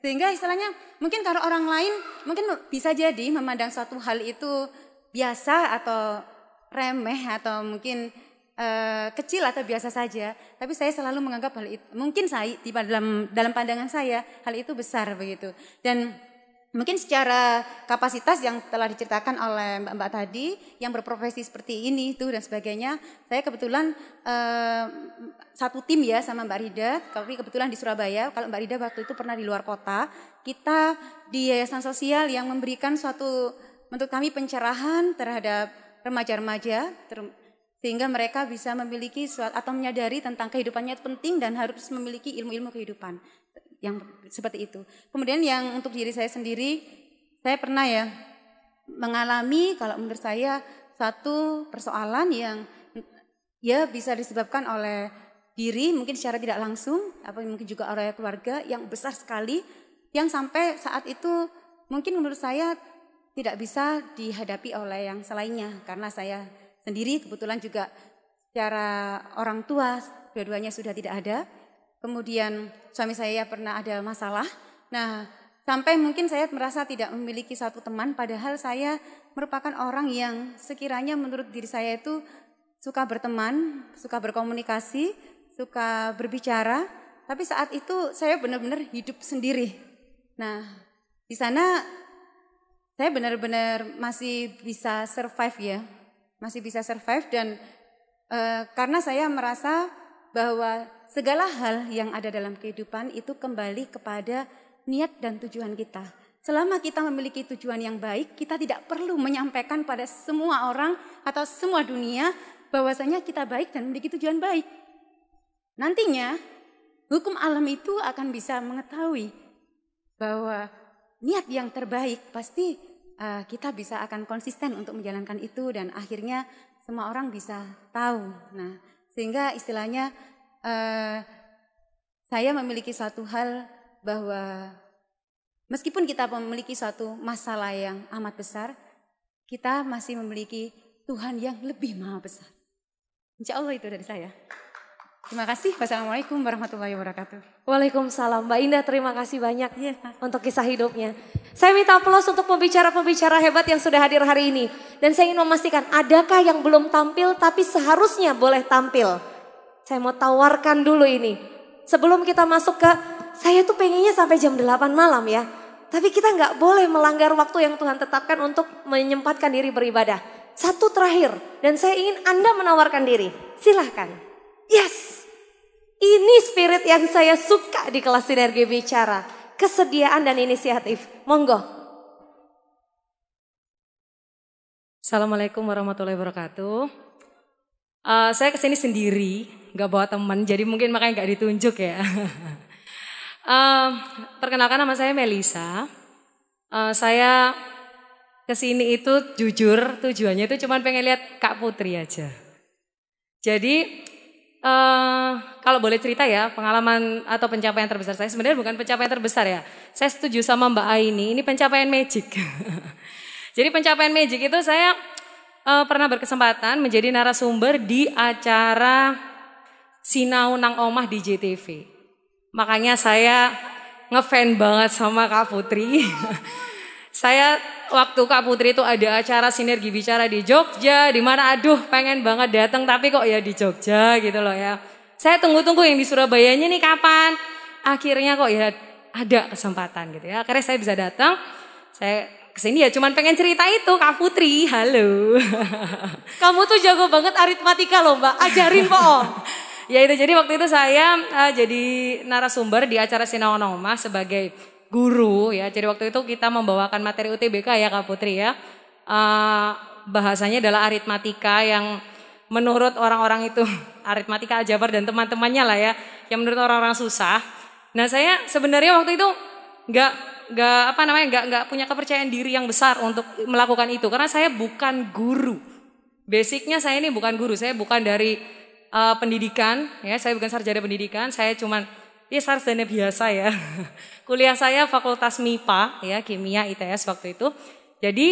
Sehingga istilahnya mungkin kalau orang lain mungkin bisa jadi memandang suatu hal itu biasa atau remeh atau mungkin uh, kecil atau biasa saja, tapi saya selalu menganggap hal itu mungkin saya di dalam dalam pandangan saya hal itu besar begitu. Dan Mungkin secara kapasitas yang telah diceritakan oleh mbak-mbak tadi, yang berprofesi seperti ini, itu dan sebagainya, saya kebetulan eh, satu tim ya sama mbak Rida, tapi kebetulan di Surabaya, kalau mbak Rida waktu itu pernah di luar kota, kita di Yayasan Sosial yang memberikan suatu, menurut kami pencerahan terhadap remaja-remaja, ter, sehingga mereka bisa memiliki suatu, atau menyadari tentang kehidupannya penting dan harus memiliki ilmu-ilmu kehidupan yang seperti itu. Kemudian yang untuk diri saya sendiri, saya pernah ya mengalami kalau menurut saya satu persoalan yang ya bisa disebabkan oleh diri mungkin secara tidak langsung apa mungkin juga oleh keluarga yang besar sekali yang sampai saat itu mungkin menurut saya tidak bisa dihadapi oleh yang selainnya karena saya sendiri kebetulan juga secara orang tua dua-duanya sudah tidak ada Kemudian suami saya ya pernah ada masalah. Nah, sampai mungkin saya merasa tidak memiliki satu teman padahal saya merupakan orang yang sekiranya menurut diri saya itu suka berteman, suka berkomunikasi, suka berbicara, tapi saat itu saya benar-benar hidup sendiri. Nah, di sana saya benar-benar masih bisa survive ya, masih bisa survive dan e, karena saya merasa bahwa segala hal yang ada dalam kehidupan itu kembali kepada niat dan tujuan kita. Selama kita memiliki tujuan yang baik, kita tidak perlu menyampaikan pada semua orang atau semua dunia bahwasanya kita baik dan memiliki tujuan baik. Nantinya, hukum alam itu akan bisa mengetahui bahwa niat yang terbaik pasti uh, kita bisa akan konsisten untuk menjalankan itu dan akhirnya semua orang bisa tahu. Nah, sehingga istilahnya Eh, saya memiliki satu hal bahwa meskipun kita memiliki suatu masalah yang amat besar, kita masih memiliki Tuhan yang lebih maha besar. Insya Allah itu dari saya. Terima kasih. Wassalamualaikum warahmatullahi wabarakatuh. Waalaikumsalam. Mbak Indah terima kasih banyak ya. untuk kisah hidupnya. Saya minta aplaus untuk pembicara-pembicara hebat yang sudah hadir hari ini. Dan saya ingin memastikan adakah yang belum tampil tapi seharusnya boleh tampil. Saya mau tawarkan dulu ini. Sebelum kita masuk ke, saya tuh pengennya sampai jam 8 malam ya. Tapi kita nggak boleh melanggar waktu yang Tuhan tetapkan untuk menyempatkan diri beribadah. Satu terakhir, dan saya ingin Anda menawarkan diri. Silahkan. Yes, ini spirit yang saya suka di kelas sinergi bicara. Kesediaan dan inisiatif. Monggo, Assalamualaikum warahmatullahi wabarakatuh. Uh, saya kesini sendiri nggak bawa teman, jadi mungkin makanya nggak ditunjuk ya. uh, perkenalkan nama saya Melisa. Uh, saya kesini itu jujur tujuannya itu cuma pengen lihat Kak Putri aja. Jadi Uh, kalau boleh cerita ya, pengalaman atau pencapaian terbesar saya sebenarnya bukan pencapaian terbesar ya. Saya setuju sama Mbak Aini, ini pencapaian magic. Jadi pencapaian magic itu saya eh, pernah berkesempatan menjadi narasumber di acara sinau nang omah di JTV. Makanya saya ngefan banget sama Kak Putri. saya waktu Kak Putri itu ada acara sinergi bicara di Jogja, di mana aduh pengen banget datang tapi kok ya di Jogja gitu loh ya. Saya tunggu-tunggu yang di Surabayanya nih kapan. Akhirnya kok ya ada kesempatan gitu ya. Akhirnya saya bisa datang. Saya kesini ya cuman pengen cerita itu Kak Putri, halo. Kamu tuh jago banget aritmatika loh mbak, ajarin Pak Om. ya itu jadi waktu itu saya uh, jadi narasumber di acara Sinawanoma sebagai guru ya. Jadi waktu itu kita membawakan materi UTBK ya Kak Putri ya. Uh, bahasanya adalah aritmatika yang menurut orang-orang itu aritmatika aljabar dan teman-temannya lah ya yang menurut orang-orang susah. Nah saya sebenarnya waktu itu nggak nggak apa namanya nggak nggak punya kepercayaan diri yang besar untuk melakukan itu karena saya bukan guru. Basicnya saya ini bukan guru, saya bukan dari uh, pendidikan, ya saya bukan sarjana pendidikan, saya cuman ya sarjana biasa ya. Kuliah saya Fakultas MIPA ya, Kimia ITS waktu itu. Jadi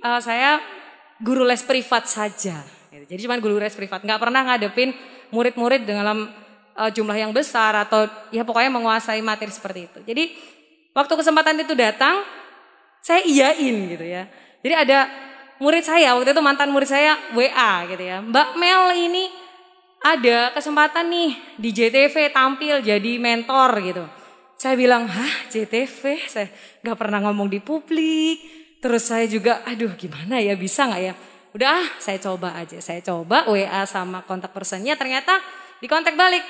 uh, saya guru les privat saja. Jadi cuma guru les privat, nggak pernah ngadepin murid-murid dalam uh, jumlah yang besar atau ya pokoknya menguasai materi seperti itu. Jadi waktu kesempatan itu datang, saya iyain gitu ya. Jadi ada murid saya waktu itu mantan murid saya WA gitu ya. Mbak Mel ini ada kesempatan nih di JTV tampil jadi mentor gitu. Saya bilang, hah JTV? Saya gak pernah ngomong di publik. Terus saya juga, aduh gimana ya bisa gak ya? Udah ah, saya coba aja. Saya coba WA sama kontak personnya ternyata di kontak balik.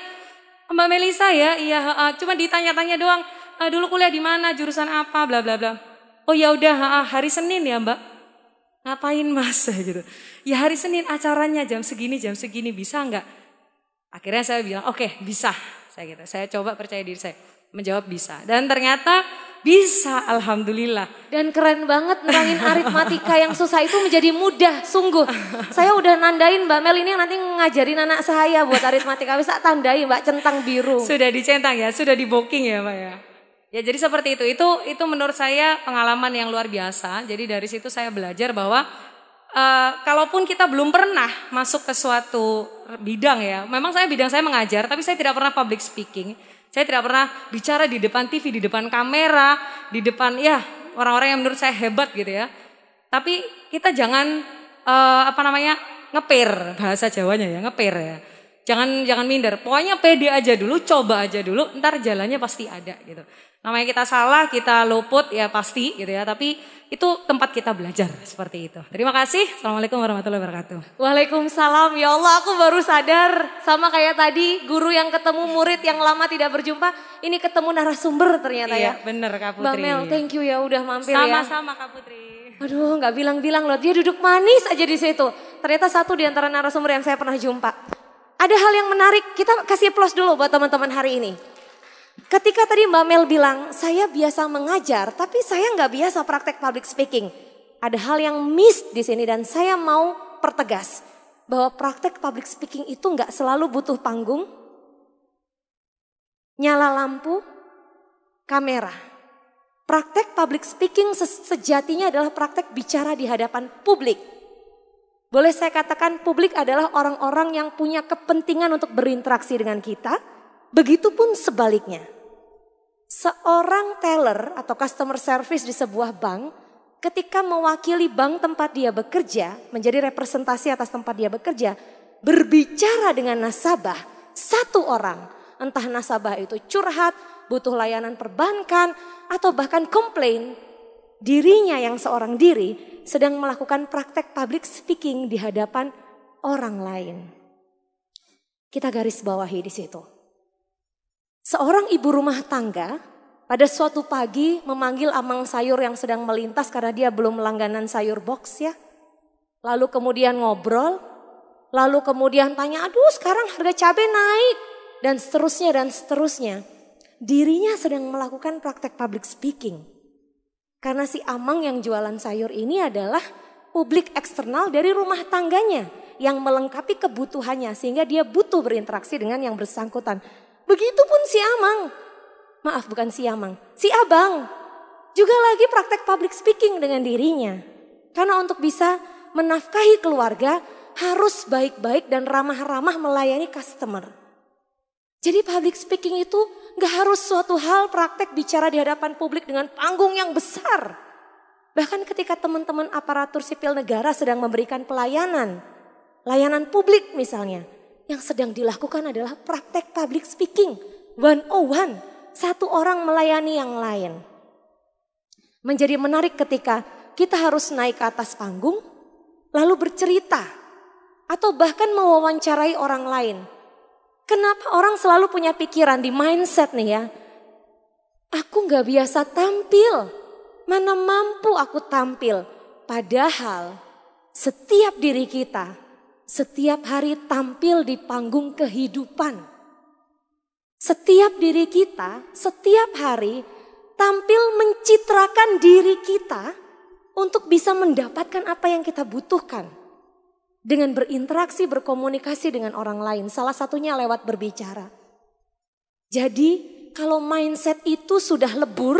Mbak Melisa ya, iya cuma ditanya-tanya doang. Eh, dulu kuliah di mana, jurusan apa, bla bla bla. Oh ya udah, hari Senin ya Mbak. Ngapain Mas gitu. Ya hari Senin acaranya jam segini, jam segini bisa nggak? Akhirnya saya bilang, oke okay, bisa. Saya gitu. Saya coba percaya diri saya. Menjawab bisa. Dan ternyata bisa, alhamdulillah. Dan keren banget nerangin aritmatika yang susah itu menjadi mudah, sungguh. Saya udah nandain Mbak Mel ini yang nanti ngajarin anak saya buat aritmatika. Bisa tandai Mbak centang biru. Sudah dicentang ya, sudah di booking ya Mbak ya. Ya jadi seperti itu. Itu itu menurut saya pengalaman yang luar biasa. Jadi dari situ saya belajar bahwa uh, kalaupun kita belum pernah masuk ke suatu bidang ya, memang saya bidang saya mengajar, tapi saya tidak pernah public speaking. Saya tidak pernah bicara di depan TV, di depan kamera, di depan ya orang-orang yang menurut saya hebat gitu ya. Tapi kita jangan uh, apa namanya ngeper bahasa Jawanya ya ngeper ya. Jangan jangan minder. Pokoknya pede aja dulu, coba aja dulu, ntar jalannya pasti ada gitu. Namanya kita salah, kita luput ya pasti gitu ya. Tapi itu tempat kita belajar seperti itu. Terima kasih. Assalamualaikum warahmatullahi wabarakatuh. Waalaikumsalam. Ya Allah aku baru sadar sama kayak tadi guru yang ketemu murid yang lama tidak berjumpa. Ini ketemu narasumber ternyata iya, ya. bener Kak Putri. Mbak Mel thank you ya udah mampir sama ya. Sama-sama Kak Putri. Aduh nggak bilang-bilang loh dia duduk manis aja di situ. Ternyata satu di antara narasumber yang saya pernah jumpa. Ada hal yang menarik, kita kasih plus dulu buat teman-teman hari ini. Ketika tadi Mbak Mel bilang, saya biasa mengajar, tapi saya nggak biasa praktek public speaking. Ada hal yang miss di sini dan saya mau pertegas bahwa praktek public speaking itu nggak selalu butuh panggung, nyala lampu, kamera. Praktek public speaking sejatinya adalah praktek bicara di hadapan publik. Boleh saya katakan publik adalah orang-orang yang punya kepentingan untuk berinteraksi dengan kita, Begitupun sebaliknya. Seorang teller atau customer service di sebuah bank ketika mewakili bank tempat dia bekerja, menjadi representasi atas tempat dia bekerja, berbicara dengan nasabah satu orang. Entah nasabah itu curhat, butuh layanan perbankan, atau bahkan komplain dirinya yang seorang diri sedang melakukan praktek public speaking di hadapan orang lain. Kita garis bawahi di situ. Seorang ibu rumah tangga pada suatu pagi memanggil amang sayur yang sedang melintas karena dia belum langganan sayur box ya. Lalu kemudian ngobrol, lalu kemudian tanya, aduh sekarang harga cabai naik dan seterusnya dan seterusnya. Dirinya sedang melakukan praktek public speaking. Karena si amang yang jualan sayur ini adalah publik eksternal dari rumah tangganya yang melengkapi kebutuhannya sehingga dia butuh berinteraksi dengan yang bersangkutan. Begitupun si Amang. Maaf bukan si Amang, si Abang. Juga lagi praktek public speaking dengan dirinya. Karena untuk bisa menafkahi keluarga harus baik-baik dan ramah-ramah melayani customer. Jadi public speaking itu gak harus suatu hal praktek bicara di hadapan publik dengan panggung yang besar. Bahkan ketika teman-teman aparatur sipil negara sedang memberikan pelayanan, layanan publik misalnya, yang sedang dilakukan adalah praktek public speaking one-on-one Satu orang melayani yang lain. Menjadi menarik ketika kita harus naik ke atas panggung lalu bercerita atau bahkan mewawancarai orang lain. Kenapa orang selalu punya pikiran di mindset nih ya? Aku gak biasa tampil, mana mampu aku tampil. Padahal setiap diri kita setiap hari tampil di panggung kehidupan. Setiap diri kita, setiap hari tampil mencitrakan diri kita untuk bisa mendapatkan apa yang kita butuhkan. Dengan berinteraksi, berkomunikasi dengan orang lain, salah satunya lewat berbicara. Jadi, kalau mindset itu sudah lebur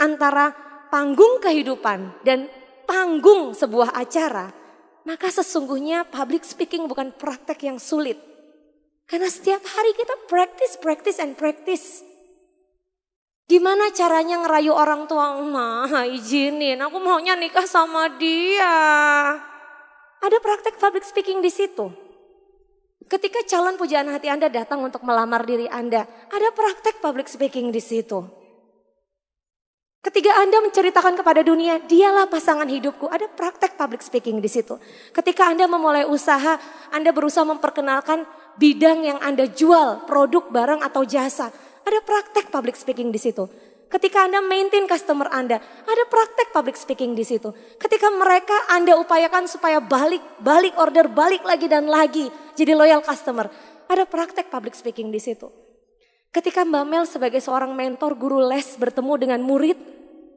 antara panggung kehidupan dan panggung sebuah acara, maka sesungguhnya public speaking bukan praktek yang sulit. Karena setiap hari kita practice, practice, and practice. Gimana caranya ngerayu orang tua? Mah, izinin, aku maunya nikah sama dia. Ada praktek public speaking di situ. Ketika calon pujaan hati Anda datang untuk melamar diri Anda, ada praktek public speaking di situ. Ketika Anda menceritakan kepada dunia, dialah pasangan hidupku. Ada praktek public speaking di situ. Ketika Anda memulai usaha, Anda berusaha memperkenalkan bidang yang Anda jual, produk, barang, atau jasa. Ada praktek public speaking di situ. Ketika Anda maintain customer Anda, ada praktek public speaking di situ. Ketika mereka Anda upayakan supaya balik, balik order, balik lagi dan lagi jadi loyal customer. Ada praktek public speaking di situ. Ketika Mbak Mel sebagai seorang mentor guru les bertemu dengan murid,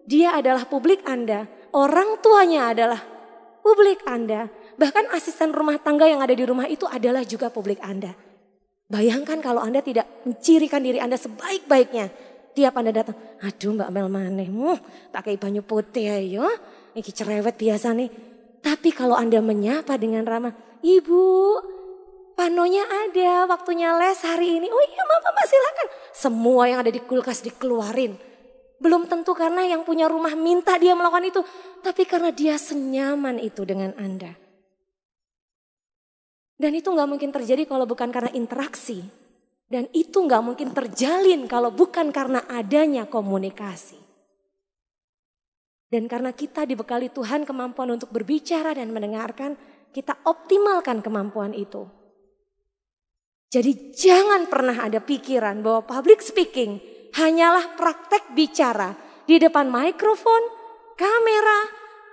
dia adalah publik Anda, orang tuanya adalah publik Anda, bahkan asisten rumah tangga yang ada di rumah itu adalah juga publik Anda. Bayangkan kalau Anda tidak mencirikan diri Anda sebaik-baiknya. Tiap Anda datang, aduh Mbak Mel maneh, muh, pakai banyu putih ayo, ini cerewet biasa nih. Tapi kalau Anda menyapa dengan ramah, Ibu, panonya ada, waktunya les hari ini. Oh iya mama, mama silakan. Semua yang ada di kulkas dikeluarin. Belum tentu karena yang punya rumah minta dia melakukan itu. Tapi karena dia senyaman itu dengan Anda. Dan itu nggak mungkin terjadi kalau bukan karena interaksi. Dan itu nggak mungkin terjalin kalau bukan karena adanya komunikasi. Dan karena kita dibekali Tuhan kemampuan untuk berbicara dan mendengarkan, kita optimalkan kemampuan itu. Jadi jangan pernah ada pikiran bahwa public speaking hanyalah praktek bicara di depan mikrofon, kamera,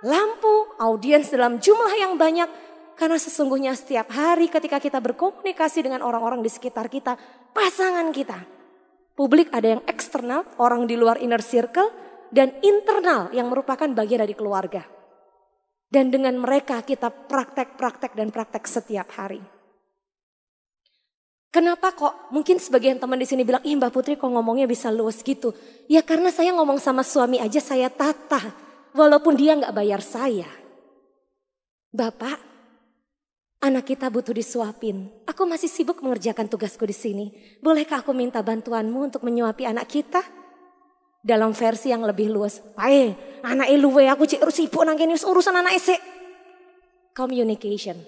lampu, audiens dalam jumlah yang banyak. Karena sesungguhnya setiap hari ketika kita berkomunikasi dengan orang-orang di sekitar kita, pasangan kita. Publik ada yang eksternal, orang di luar inner circle, dan internal yang merupakan bagian dari keluarga. Dan dengan mereka kita praktek-praktek dan praktek setiap hari. Kenapa kok mungkin sebagian teman di sini bilang, ih Mbak Putri kok ngomongnya bisa luas gitu. Ya karena saya ngomong sama suami aja saya tata. Walaupun dia nggak bayar saya. Bapak, anak kita butuh disuapin. Aku masih sibuk mengerjakan tugasku di sini. Bolehkah aku minta bantuanmu untuk menyuapi anak kita? Dalam versi yang lebih luas. Pae, anak luwe aku cik sibuk nangkini urusan anak ese. Communication.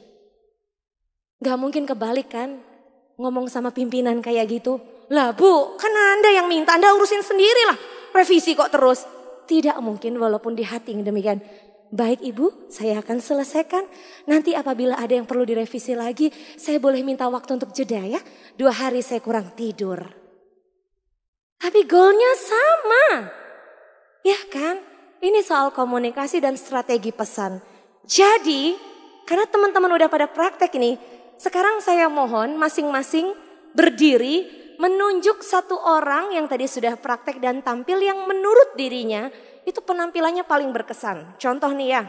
Gak mungkin kebalik kan? ngomong sama pimpinan kayak gitu. Lah bu, kan Anda yang minta, Anda urusin sendiri lah, Revisi kok terus. Tidak mungkin walaupun di hati demikian. Baik ibu, saya akan selesaikan. Nanti apabila ada yang perlu direvisi lagi, saya boleh minta waktu untuk jeda ya. Dua hari saya kurang tidur. Tapi goalnya sama. Ya kan? Ini soal komunikasi dan strategi pesan. Jadi, karena teman-teman udah pada praktek ini, sekarang saya mohon masing-masing berdiri menunjuk satu orang yang tadi sudah praktek dan tampil yang menurut dirinya itu penampilannya paling berkesan. Contoh nih ya,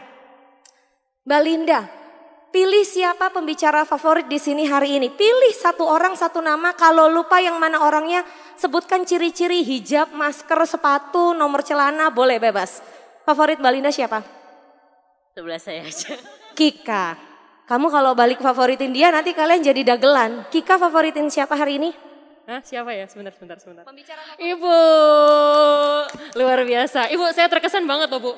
Mbak Linda, pilih siapa pembicara favorit di sini hari ini. Pilih satu orang, satu nama. Kalau lupa yang mana orangnya, sebutkan ciri-ciri hijab, masker, sepatu, nomor celana, boleh bebas. Favorit Mbak Linda siapa? Sebelah saya aja. Kika. Kamu kalau balik favoritin dia nanti kalian jadi dagelan. Kika favoritin siapa hari ini? Hah, siapa ya? Sebentar, sebentar, sebentar. Pembicaraan Ibu. Luar biasa. Ibu, saya terkesan banget loh, Bu.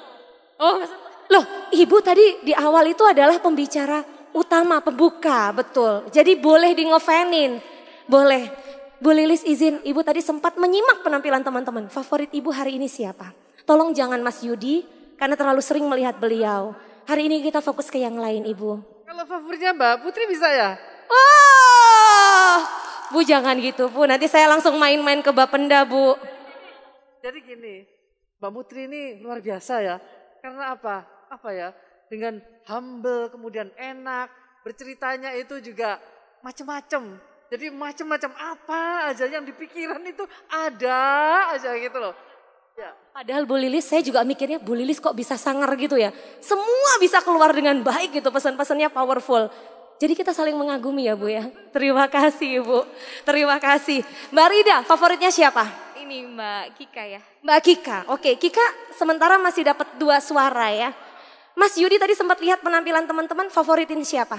Oh, loh, Ibu tadi di awal itu adalah pembicara utama, pembuka, betul. Jadi boleh di ngefanin. Boleh. Bu Lilis izin, Ibu tadi sempat menyimak penampilan teman-teman. Favorit Ibu hari ini siapa? Tolong jangan Mas Yudi, karena terlalu sering melihat beliau. Hari ini kita fokus ke yang lain, Ibu. Kalau favoritnya Mbak Putri bisa ya? Oh, Bu jangan gitu Bu, nanti saya langsung main-main ke Mbak Penda Bu. Jadi gini, Mbak Putri ini luar biasa ya. Karena apa? Apa ya? Dengan humble, kemudian enak, berceritanya itu juga macem-macem. Jadi macem-macem apa aja yang dipikiran itu ada aja gitu loh. Padahal Bu Lilis saya juga mikirnya Bu Lilis kok bisa sangar gitu ya. Semua bisa keluar dengan baik gitu pesan-pesannya powerful. Jadi kita saling mengagumi ya Bu ya. Terima kasih Ibu. Terima kasih. Mbak Rida favoritnya siapa? Ini Mbak Kika ya. Mbak Kika. Oke, Kika sementara masih dapat dua suara ya. Mas Yudi tadi sempat lihat penampilan teman-teman favoritin siapa?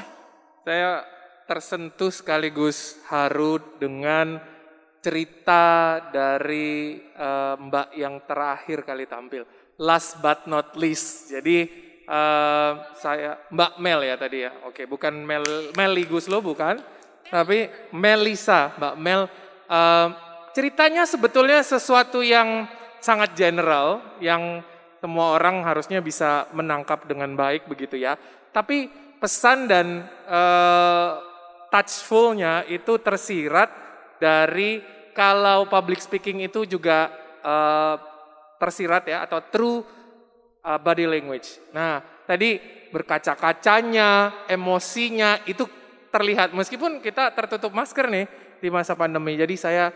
Saya tersentuh sekaligus haru dengan cerita dari uh, Mbak yang terakhir kali tampil. Last but not least. Jadi uh, saya Mbak Mel ya tadi ya. Oke, bukan Mel Meligus lo bukan, tapi Melisa, Mbak Mel. Uh, ceritanya sebetulnya sesuatu yang sangat general yang semua orang harusnya bisa menangkap dengan baik begitu ya. Tapi pesan dan uh, touchfulnya itu tersirat dari kalau public speaking itu juga uh, tersirat ya atau true uh, body language. Nah, tadi berkaca-kacanya, emosinya itu terlihat meskipun kita tertutup masker nih di masa pandemi. Jadi saya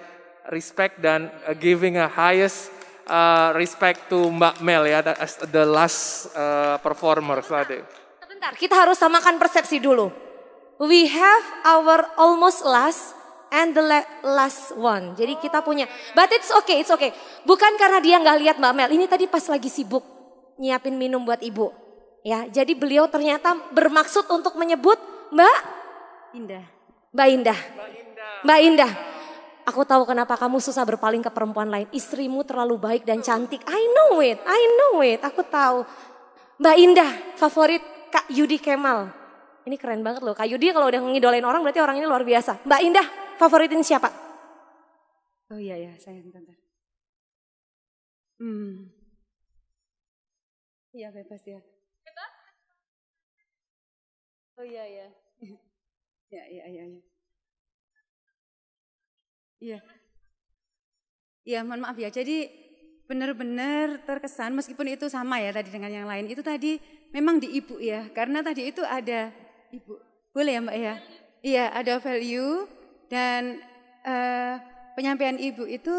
respect dan uh, giving a highest uh, respect to Mbak Mel ya as the last uh, performer tadi. Sebentar, kita harus samakan persepsi dulu. We have our almost last and the last one. Jadi kita punya, but it's okay, it's okay. Bukan karena dia nggak lihat Mbak Mel, ini tadi pas lagi sibuk nyiapin minum buat ibu. Ya, jadi beliau ternyata bermaksud untuk menyebut Mbak Indah. Mbak Indah. Mbak Indah. Mbak Indah. Aku tahu kenapa kamu susah berpaling ke perempuan lain. Istrimu terlalu baik dan cantik. I know it, I know it. Aku tahu. Mbak Indah, favorit Kak Yudi Kemal. Ini keren banget loh. Kak Yudi kalau udah ngidolain orang berarti orang ini luar biasa. Mbak Indah, favoritin siapa? Oh iya ya, saya bentar. Hmm. Iya bebas ya. Bebas? Oh iya, iya. ya. ya iya iya iya. Iya. Iya, mohon maaf ya. Jadi benar-benar terkesan meskipun itu sama ya tadi dengan yang lain. Itu tadi memang di ibu ya. Karena tadi itu ada ibu. Boleh ya Mbak ya? Iya, ada value dan eh, penyampaian ibu itu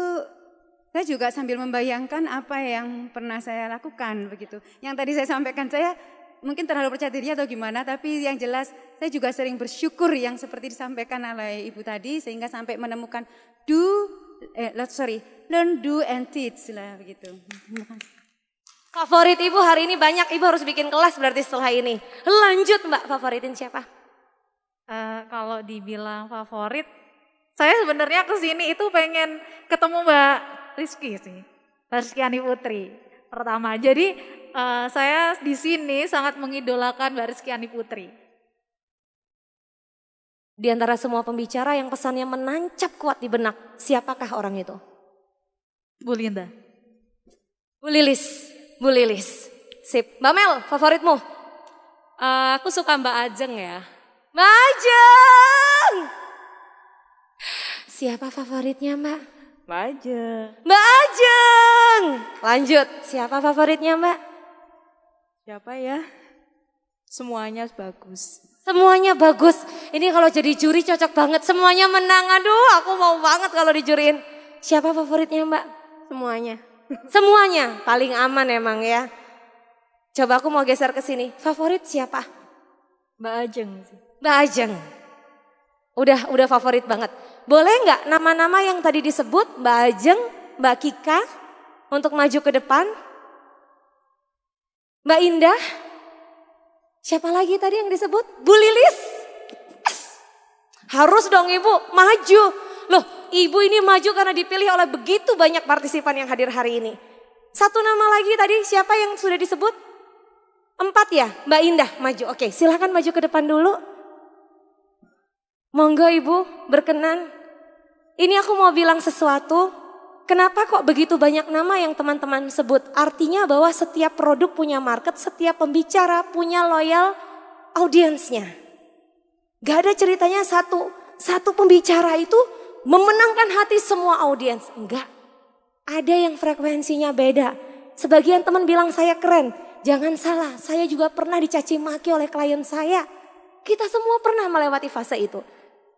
saya juga sambil membayangkan apa yang pernah saya lakukan begitu. Yang tadi saya sampaikan saya mungkin terlalu percaya diri atau gimana, tapi yang jelas saya juga sering bersyukur yang seperti disampaikan oleh ibu tadi sehingga sampai menemukan do eh sorry learn do and teach lah begitu. Favorit ibu hari ini banyak, ibu harus bikin kelas berarti setelah ini. Lanjut mbak, favoritin siapa? Uh, kalau dibilang favorit saya sebenarnya ke sini itu pengen ketemu Mbak Rizky sih. Mbak Rizky Ani Putri pertama. Jadi uh, saya di sini sangat mengidolakan Mbak Rizky Ani Putri. Di antara semua pembicara yang pesannya menancap kuat di benak, siapakah orang itu? Bu Linda. Bu Lilis. Bu Lilis. Sip. Mbak Mel, favoritmu? Uh, aku suka Mbak Ajeng ya. Mbak Ajeng! Siapa favoritnya Mbak? Mbak Ajeng. Mbak Ajeng. Lanjut, siapa favoritnya Mbak? Siapa ya? Semuanya bagus. Semuanya bagus. Ini kalau jadi juri cocok banget. Semuanya menang. Aduh, aku mau banget kalau dijuriin. Siapa favoritnya Mbak? Semuanya. Semuanya paling aman emang ya. Coba aku mau geser ke sini. Favorit siapa? Mbak Ajeng. Mbak Ajeng. Udah udah favorit banget. Boleh nggak nama-nama yang tadi disebut Mbak Ajeng, Mbak Kika untuk maju ke depan? Mbak Indah? Siapa lagi tadi yang disebut? Bu Lilis? Yes. Harus dong Ibu maju. Loh Ibu ini maju karena dipilih oleh begitu banyak partisipan yang hadir hari ini. Satu nama lagi tadi siapa yang sudah disebut? Empat ya Mbak Indah maju. Oke silahkan maju ke depan dulu. Monggo Ibu, berkenan. Ini aku mau bilang sesuatu. Kenapa kok begitu banyak nama yang teman-teman sebut? Artinya bahwa setiap produk punya market, setiap pembicara punya loyal audiensnya. Gak ada ceritanya satu satu pembicara itu memenangkan hati semua audiens. Enggak. Ada yang frekuensinya beda. Sebagian teman bilang saya keren. Jangan salah, saya juga pernah dicaci maki oleh klien saya. Kita semua pernah melewati fase itu.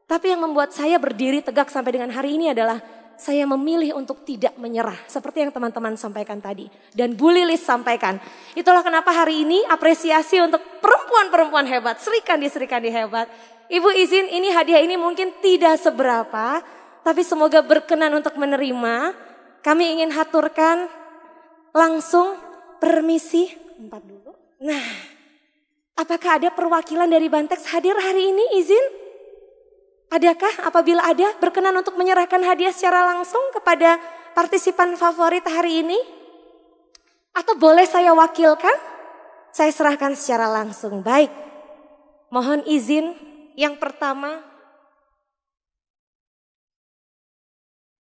Tapi yang membuat saya berdiri tegak sampai dengan hari ini adalah saya memilih untuk tidak menyerah. Seperti yang teman-teman sampaikan tadi. Dan Bu Lilis sampaikan. Itulah kenapa hari ini apresiasi untuk perempuan-perempuan hebat. Serikandi-serikandi hebat. Ibu izin ini hadiah ini mungkin tidak seberapa. Tapi semoga berkenan untuk menerima. Kami ingin haturkan langsung permisi. Empat dulu. Nah, apakah ada perwakilan dari Bantex hadir hari ini izin? Adakah apabila ada berkenan untuk menyerahkan hadiah secara langsung kepada partisipan favorit hari ini? Atau boleh saya wakilkan? Saya serahkan secara langsung. Baik. Mohon izin yang pertama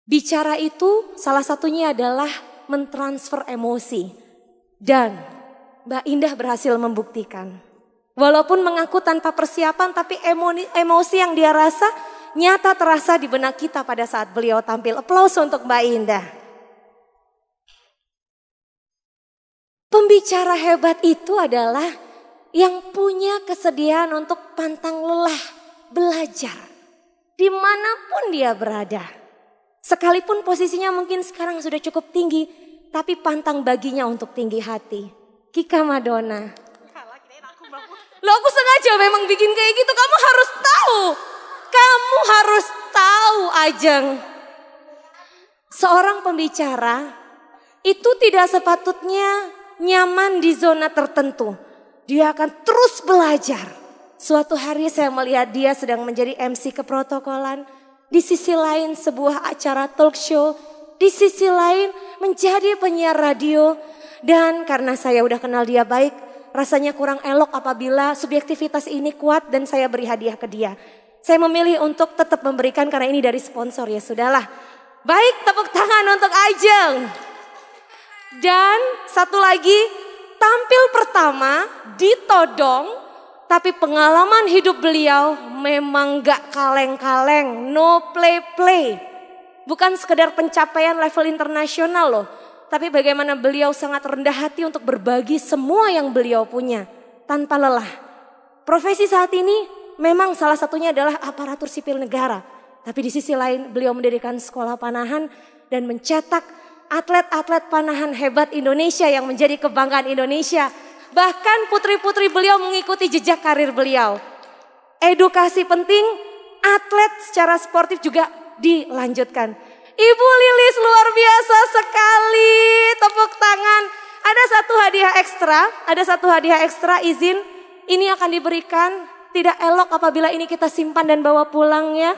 Bicara itu salah satunya adalah mentransfer emosi. Dan Mbak Indah berhasil membuktikan. Walaupun mengaku tanpa persiapan tapi emosi yang dia rasa nyata terasa di benak kita pada saat beliau tampil. Aplaus untuk Mbak Indah. Pembicara hebat itu adalah yang punya kesediaan untuk pantang lelah, belajar. Dimanapun dia berada. Sekalipun posisinya mungkin sekarang sudah cukup tinggi, tapi pantang baginya untuk tinggi hati. Kika Madonna. Loh aku sengaja memang bikin kayak gitu. Kamu harus tahu. Kamu harus tahu Ajeng. Seorang pembicara itu tidak sepatutnya nyaman di zona tertentu. Dia akan terus belajar. Suatu hari saya melihat dia sedang menjadi MC keprotokolan. Di sisi lain sebuah acara talk show. Di sisi lain menjadi penyiar radio. Dan karena saya udah kenal dia baik, Rasanya kurang elok apabila subjektivitas ini kuat dan saya beri hadiah ke dia. Saya memilih untuk tetap memberikan karena ini dari sponsor ya sudahlah. Baik tepuk tangan untuk Ajeng. Dan satu lagi tampil pertama ditodong tapi pengalaman hidup beliau memang gak kaleng-kaleng, no play-play. Bukan sekedar pencapaian level internasional loh, tapi bagaimana beliau sangat rendah hati untuk berbagi semua yang beliau punya tanpa lelah. Profesi saat ini memang salah satunya adalah aparatur sipil negara, tapi di sisi lain beliau mendirikan sekolah panahan dan mencetak atlet-atlet panahan hebat Indonesia yang menjadi kebanggaan Indonesia. Bahkan putri-putri beliau mengikuti jejak karir beliau. Edukasi penting, atlet secara sportif juga dilanjutkan. Ibu Lilis luar biasa sekali. Tepuk tangan. Ada satu hadiah ekstra, ada satu hadiah ekstra izin. Ini akan diberikan. Tidak elok apabila ini kita simpan dan bawa pulang ya.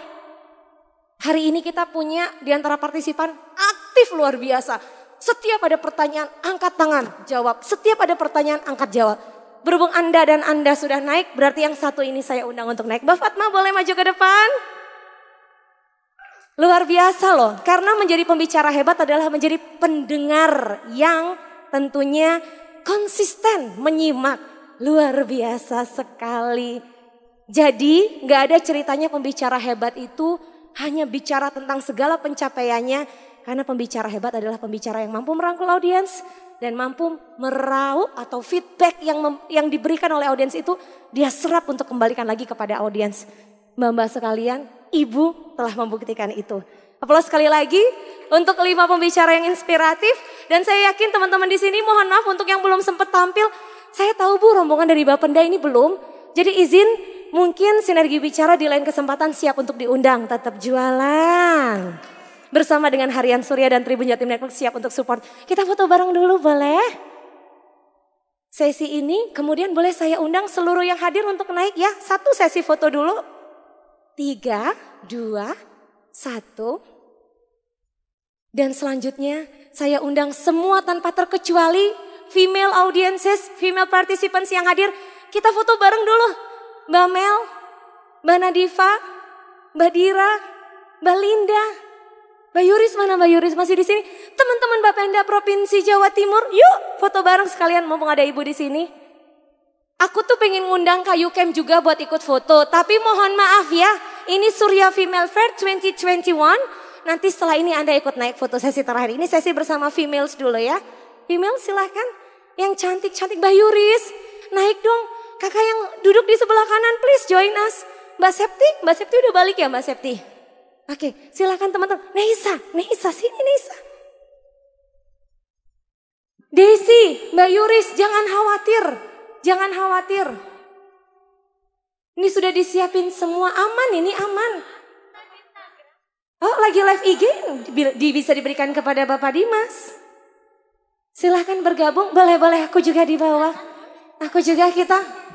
Hari ini kita punya di antara partisipan aktif luar biasa. Setiap ada pertanyaan angkat tangan, jawab. Setiap ada pertanyaan angkat jawab. Berhubung Anda dan Anda sudah naik, berarti yang satu ini saya undang untuk naik. Mbak Fatma boleh maju ke depan? Luar biasa loh, karena menjadi pembicara hebat adalah menjadi pendengar yang tentunya konsisten menyimak. Luar biasa sekali. Jadi gak ada ceritanya pembicara hebat itu hanya bicara tentang segala pencapaiannya. Karena pembicara hebat adalah pembicara yang mampu merangkul audiens dan mampu meraup atau feedback yang yang diberikan oleh audiens itu dia serap untuk kembalikan lagi kepada audiens. Mbak-mbak sekalian, ibu telah membuktikan itu. Aplaus sekali lagi untuk lima pembicara yang inspiratif dan saya yakin teman-teman di sini mohon maaf untuk yang belum sempat tampil. Saya tahu Bu rombongan dari Bapenda ini belum. Jadi izin mungkin sinergi bicara di lain kesempatan siap untuk diundang tetap jualan. Bersama dengan Harian Surya dan Tribun Jatim Network siap untuk support. Kita foto bareng dulu boleh? Sesi ini kemudian boleh saya undang seluruh yang hadir untuk naik ya. Satu sesi foto dulu tiga, dua, satu. Dan selanjutnya saya undang semua tanpa terkecuali female audiences, female participants yang hadir. Kita foto bareng dulu. Mbak Mel, Mbak Nadifa, Mbak Dira, Mbak Linda, Mbak Yuris mana Mbak Yuris masih di sini? Teman-teman Bapenda Provinsi Jawa Timur, yuk foto bareng sekalian mumpung ada ibu di sini. Aku tuh pengen ngundang Kayu Camp juga buat ikut foto, tapi mohon maaf ya, ini Surya Female Fair 2021. Nanti setelah ini Anda ikut naik foto sesi terakhir. Ini sesi bersama females dulu ya. Female silahkan. Yang cantik-cantik Mbak Yuris. Naik dong. Kakak yang duduk di sebelah kanan please join us. Mbak Septi, Mbak Septi udah balik ya Mbak Septi? Oke, silahkan teman-teman. Neisa, Neisa sini Neisa. Desi, Mbak Yuris, jangan khawatir. Jangan khawatir. Ini sudah disiapin semua aman, ini aman. Oh, lagi live IG di, bisa diberikan kepada Bapak Dimas. Silahkan bergabung, boleh-boleh aku juga di bawah. Aku juga kita